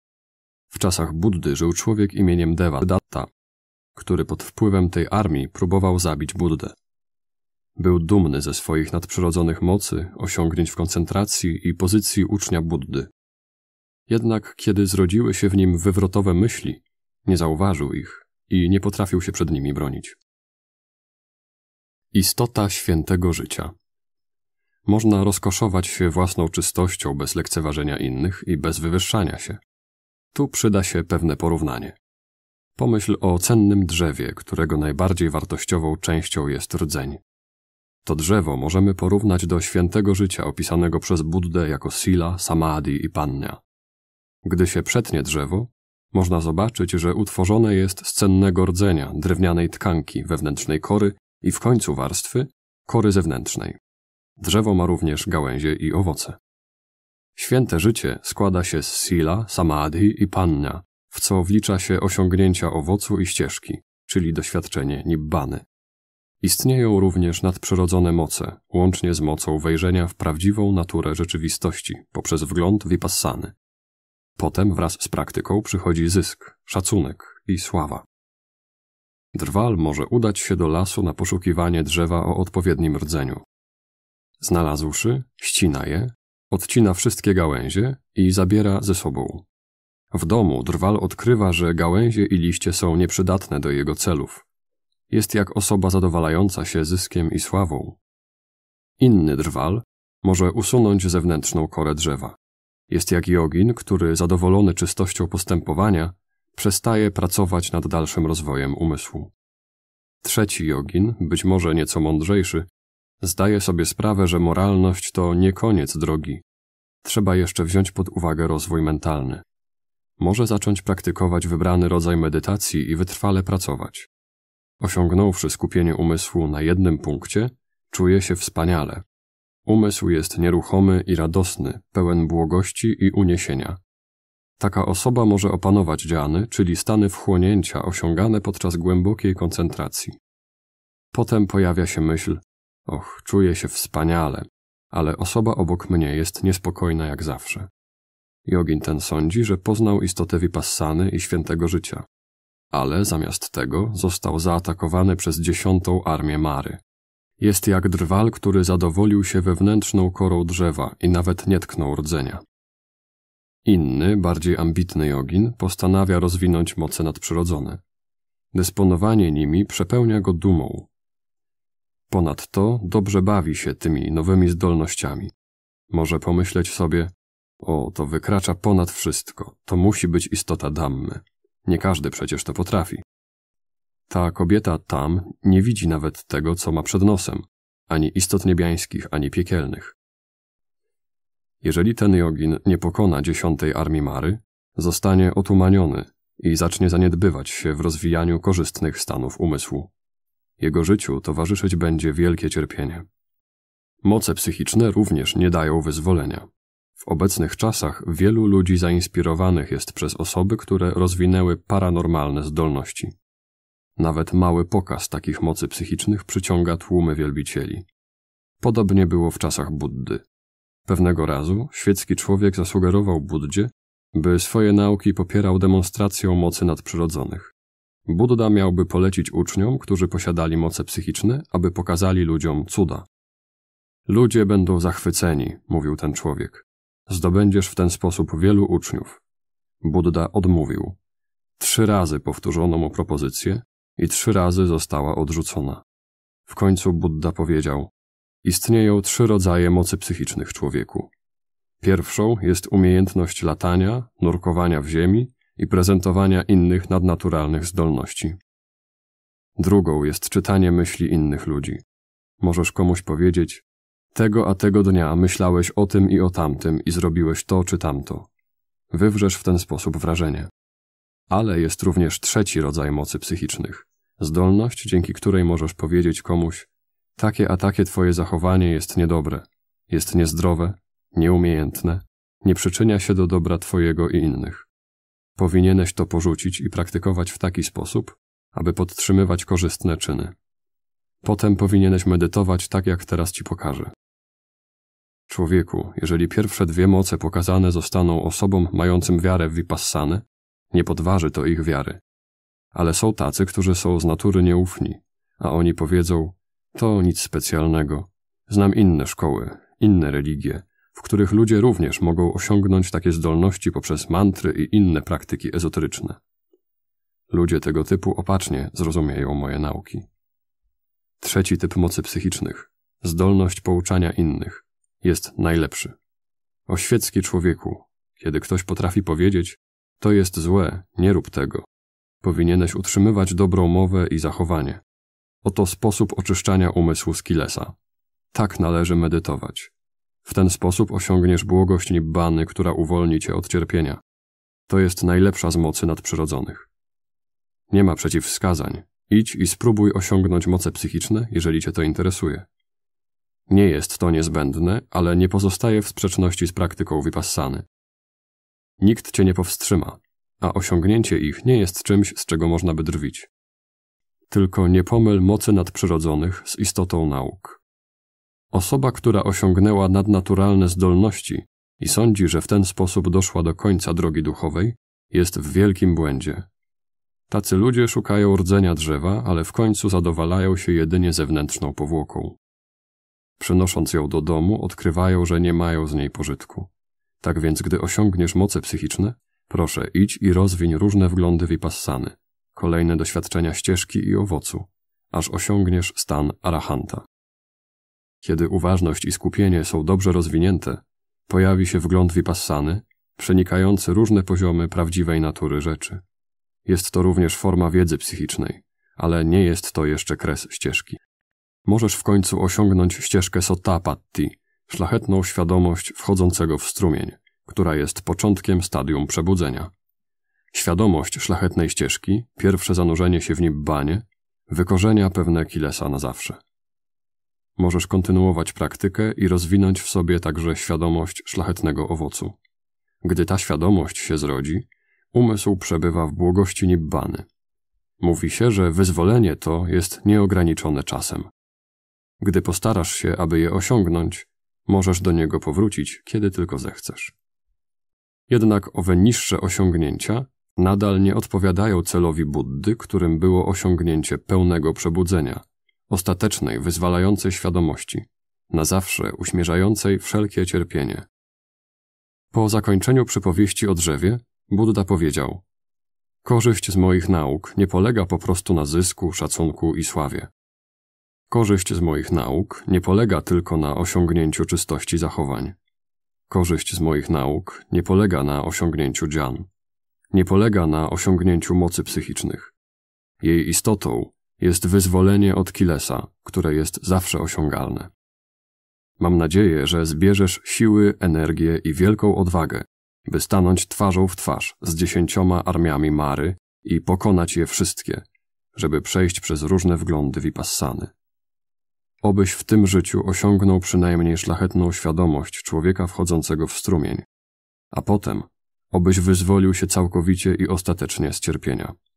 Speaker 1: W czasach Buddy żył człowiek imieniem Deva Datta, który pod wpływem tej armii próbował zabić Buddę. Był dumny ze swoich nadprzyrodzonych mocy, osiągnięć w koncentracji i pozycji ucznia Buddy. Jednak kiedy zrodziły się w nim wywrotowe myśli, nie zauważył ich i nie potrafił się przed nimi bronić. Istota świętego życia. Można rozkoszować się własną czystością bez lekceważenia innych i bez wywyższania się. Tu przyda się pewne porównanie. Pomyśl o cennym drzewie, którego najbardziej wartościową częścią jest rdzeń. To drzewo możemy porównać do świętego życia opisanego przez Buddę jako sila, samadhi i Pannya. Gdy się przetnie drzewo, można zobaczyć, że utworzone jest z cennego rdzenia, drewnianej tkanki, wewnętrznej kory i w końcu warstwy, kory zewnętrznej. Drzewo ma również gałęzie i owoce. Święte życie składa się z sila, samadhi i panna, w co wlicza się osiągnięcia owocu i ścieżki, czyli doświadczenie nibbany. Istnieją również nadprzyrodzone moce, łącznie z mocą wejrzenia w prawdziwą naturę rzeczywistości poprzez wgląd vipassany. Potem wraz z praktyką przychodzi zysk, szacunek i sława. Drwal może udać się do lasu na poszukiwanie drzewa o odpowiednim rdzeniu. Znalazłszy, ścina je, odcina wszystkie gałęzie i zabiera ze sobą. W domu drwal odkrywa, że gałęzie i liście są nieprzydatne do jego celów, jest jak osoba zadowalająca się zyskiem i sławą. Inny drwal może usunąć zewnętrzną korę drzewa. Jest jak jogin, który zadowolony czystością postępowania przestaje pracować nad dalszym rozwojem umysłu. Trzeci jogin, być może nieco mądrzejszy, zdaje sobie sprawę, że moralność to nie koniec drogi. Trzeba jeszcze wziąć pod uwagę rozwój mentalny. Może zacząć praktykować wybrany rodzaj medytacji i wytrwale pracować. Osiągnąwszy skupienie umysłu na jednym punkcie, czuje się wspaniale. Umysł jest nieruchomy i radosny, pełen błogości i uniesienia. Taka osoba może opanować dziany, czyli stany wchłonięcia osiągane podczas głębokiej koncentracji. Potem pojawia się myśl: Och, czuję się wspaniale, ale osoba obok mnie jest niespokojna jak zawsze. Jogin ten sądzi, że poznał istotę Vipassany i świętego życia ale zamiast tego został zaatakowany przez dziesiątą armię Mary. Jest jak drwal, który zadowolił się wewnętrzną korą drzewa i nawet nie tknął rdzenia. Inny, bardziej ambitny Jogin postanawia rozwinąć moce nadprzyrodzone. Dysponowanie nimi przepełnia go dumą. Ponadto dobrze bawi się tymi nowymi zdolnościami. Może pomyśleć sobie, o, to wykracza ponad wszystko, to musi być istota Dammy. Nie każdy przecież to potrafi. Ta kobieta tam nie widzi nawet tego, co ma przed nosem, ani istot niebiańskich, ani piekielnych. Jeżeli ten jogin nie pokona dziesiątej armii Mary, zostanie otumaniony i zacznie zaniedbywać się w rozwijaniu korzystnych stanów umysłu. Jego życiu towarzyszyć będzie wielkie cierpienie. Moce psychiczne również nie dają wyzwolenia. W obecnych czasach wielu ludzi zainspirowanych jest przez osoby, które rozwinęły paranormalne zdolności. Nawet mały pokaz takich mocy psychicznych przyciąga tłumy wielbicieli. Podobnie było w czasach Buddy. Pewnego razu świecki człowiek zasugerował Buddzie, by swoje nauki popierał demonstracją mocy nadprzyrodzonych. Budda miałby polecić uczniom, którzy posiadali moce psychiczne, aby pokazali ludziom cuda. Ludzie będą zachwyceni, mówił ten człowiek. Zdobędziesz w ten sposób wielu uczniów. Budda odmówił. Trzy razy powtórzono mu propozycję i trzy razy została odrzucona. W końcu Buddha powiedział: Istnieją trzy rodzaje mocy psychicznych człowieku. Pierwszą jest umiejętność latania, nurkowania w ziemi i prezentowania innych nadnaturalnych zdolności. Drugą jest czytanie myśli innych ludzi. Możesz komuś powiedzieć: tego a tego dnia myślałeś o tym i o tamtym i zrobiłeś to czy tamto. Wywrzesz w ten sposób wrażenie. Ale jest również trzeci rodzaj mocy psychicznych. Zdolność, dzięki której możesz powiedzieć komuś: Takie a takie twoje zachowanie jest niedobre, jest niezdrowe, nieumiejętne, nie przyczynia się do dobra twojego i innych. Powinieneś to porzucić i praktykować w taki sposób, aby podtrzymywać korzystne czyny. Potem powinieneś medytować tak, jak teraz ci pokażę. Człowieku, jeżeli pierwsze dwie moce pokazane zostaną osobom mającym wiarę w vipassane, nie podważy to ich wiary. Ale są tacy, którzy są z natury nieufni, a oni powiedzą: To nic specjalnego. Znam inne szkoły, inne religie, w których ludzie również mogą osiągnąć takie zdolności poprzez mantry i inne praktyki ezoteryczne. Ludzie tego typu opacznie zrozumieją moje nauki. Trzeci typ mocy psychicznych zdolność pouczania innych jest najlepszy. Oświecki człowieku, kiedy ktoś potrafi powiedzieć, to jest złe, nie rób tego. Powinieneś utrzymywać dobrą mowę i zachowanie. Oto sposób oczyszczania umysłu z kilesa. Tak należy medytować. W ten sposób osiągniesz błogość nibbany, która uwolni cię od cierpienia. To jest najlepsza z mocy nadprzyrodzonych. Nie ma przeciwwskazań, Idź i spróbuj osiągnąć moce psychiczne, jeżeli cię to interesuje. Nie jest to niezbędne, ale nie pozostaje w sprzeczności z praktyką Vipassany. Nikt cię nie powstrzyma, a osiągnięcie ich nie jest czymś, z czego można by drwić. Tylko nie pomyl mocy nadprzyrodzonych z istotą nauk. Osoba, która osiągnęła nadnaturalne zdolności i sądzi, że w ten sposób doszła do końca drogi duchowej, jest w wielkim błędzie. Tacy ludzie szukają rdzenia drzewa, ale w końcu zadowalają się jedynie zewnętrzną powłoką. Przynosząc ją do domu, odkrywają, że nie mają z niej pożytku. Tak więc, gdy osiągniesz moce psychiczne, proszę idź i rozwiń różne wglądy vipassany, kolejne doświadczenia ścieżki i owocu, aż osiągniesz stan arahanta. Kiedy uważność i skupienie są dobrze rozwinięte, pojawi się wgląd vipassany, przenikający różne poziomy prawdziwej natury rzeczy. Jest to również forma wiedzy psychicznej, ale nie jest to jeszcze kres ścieżki. Możesz w końcu osiągnąć ścieżkę Sotapatti, szlachetną świadomość wchodzącego w strumień, która jest początkiem stadium przebudzenia. Świadomość szlachetnej ścieżki, pierwsze zanurzenie się w banie, wykorzenia pewne kilesa na zawsze. Możesz kontynuować praktykę i rozwinąć w sobie także świadomość szlachetnego owocu. Gdy ta świadomość się zrodzi, umysł przebywa w błogości nibbany. Mówi się, że wyzwolenie to jest nieograniczone czasem. Gdy postarasz się, aby je osiągnąć, możesz do niego powrócić, kiedy tylko zechcesz. Jednak owe niższe osiągnięcia nadal nie odpowiadają celowi Buddy, którym było osiągnięcie pełnego przebudzenia, ostatecznej, wyzwalającej świadomości, na zawsze uśmierzającej wszelkie cierpienie. Po zakończeniu przypowieści o drzewie, Buddha powiedział: Korzyść z moich nauk nie polega po prostu na zysku, szacunku i sławie. Korzyść z moich nauk nie polega tylko na osiągnięciu czystości zachowań. Korzyść z moich nauk nie polega na osiągnięciu dzian. Nie polega na osiągnięciu mocy psychicznych. Jej istotą jest wyzwolenie od kilesa, które jest zawsze osiągalne. Mam nadzieję, że zbierzesz siły, energię i wielką odwagę, by stanąć twarzą w twarz z dziesięcioma armiami Mary i pokonać je wszystkie, żeby przejść przez różne wglądy Vipassany. Obyś w tym życiu osiągnął przynajmniej szlachetną świadomość człowieka wchodzącego w strumień, a potem obyś wyzwolił się całkowicie i ostatecznie z cierpienia.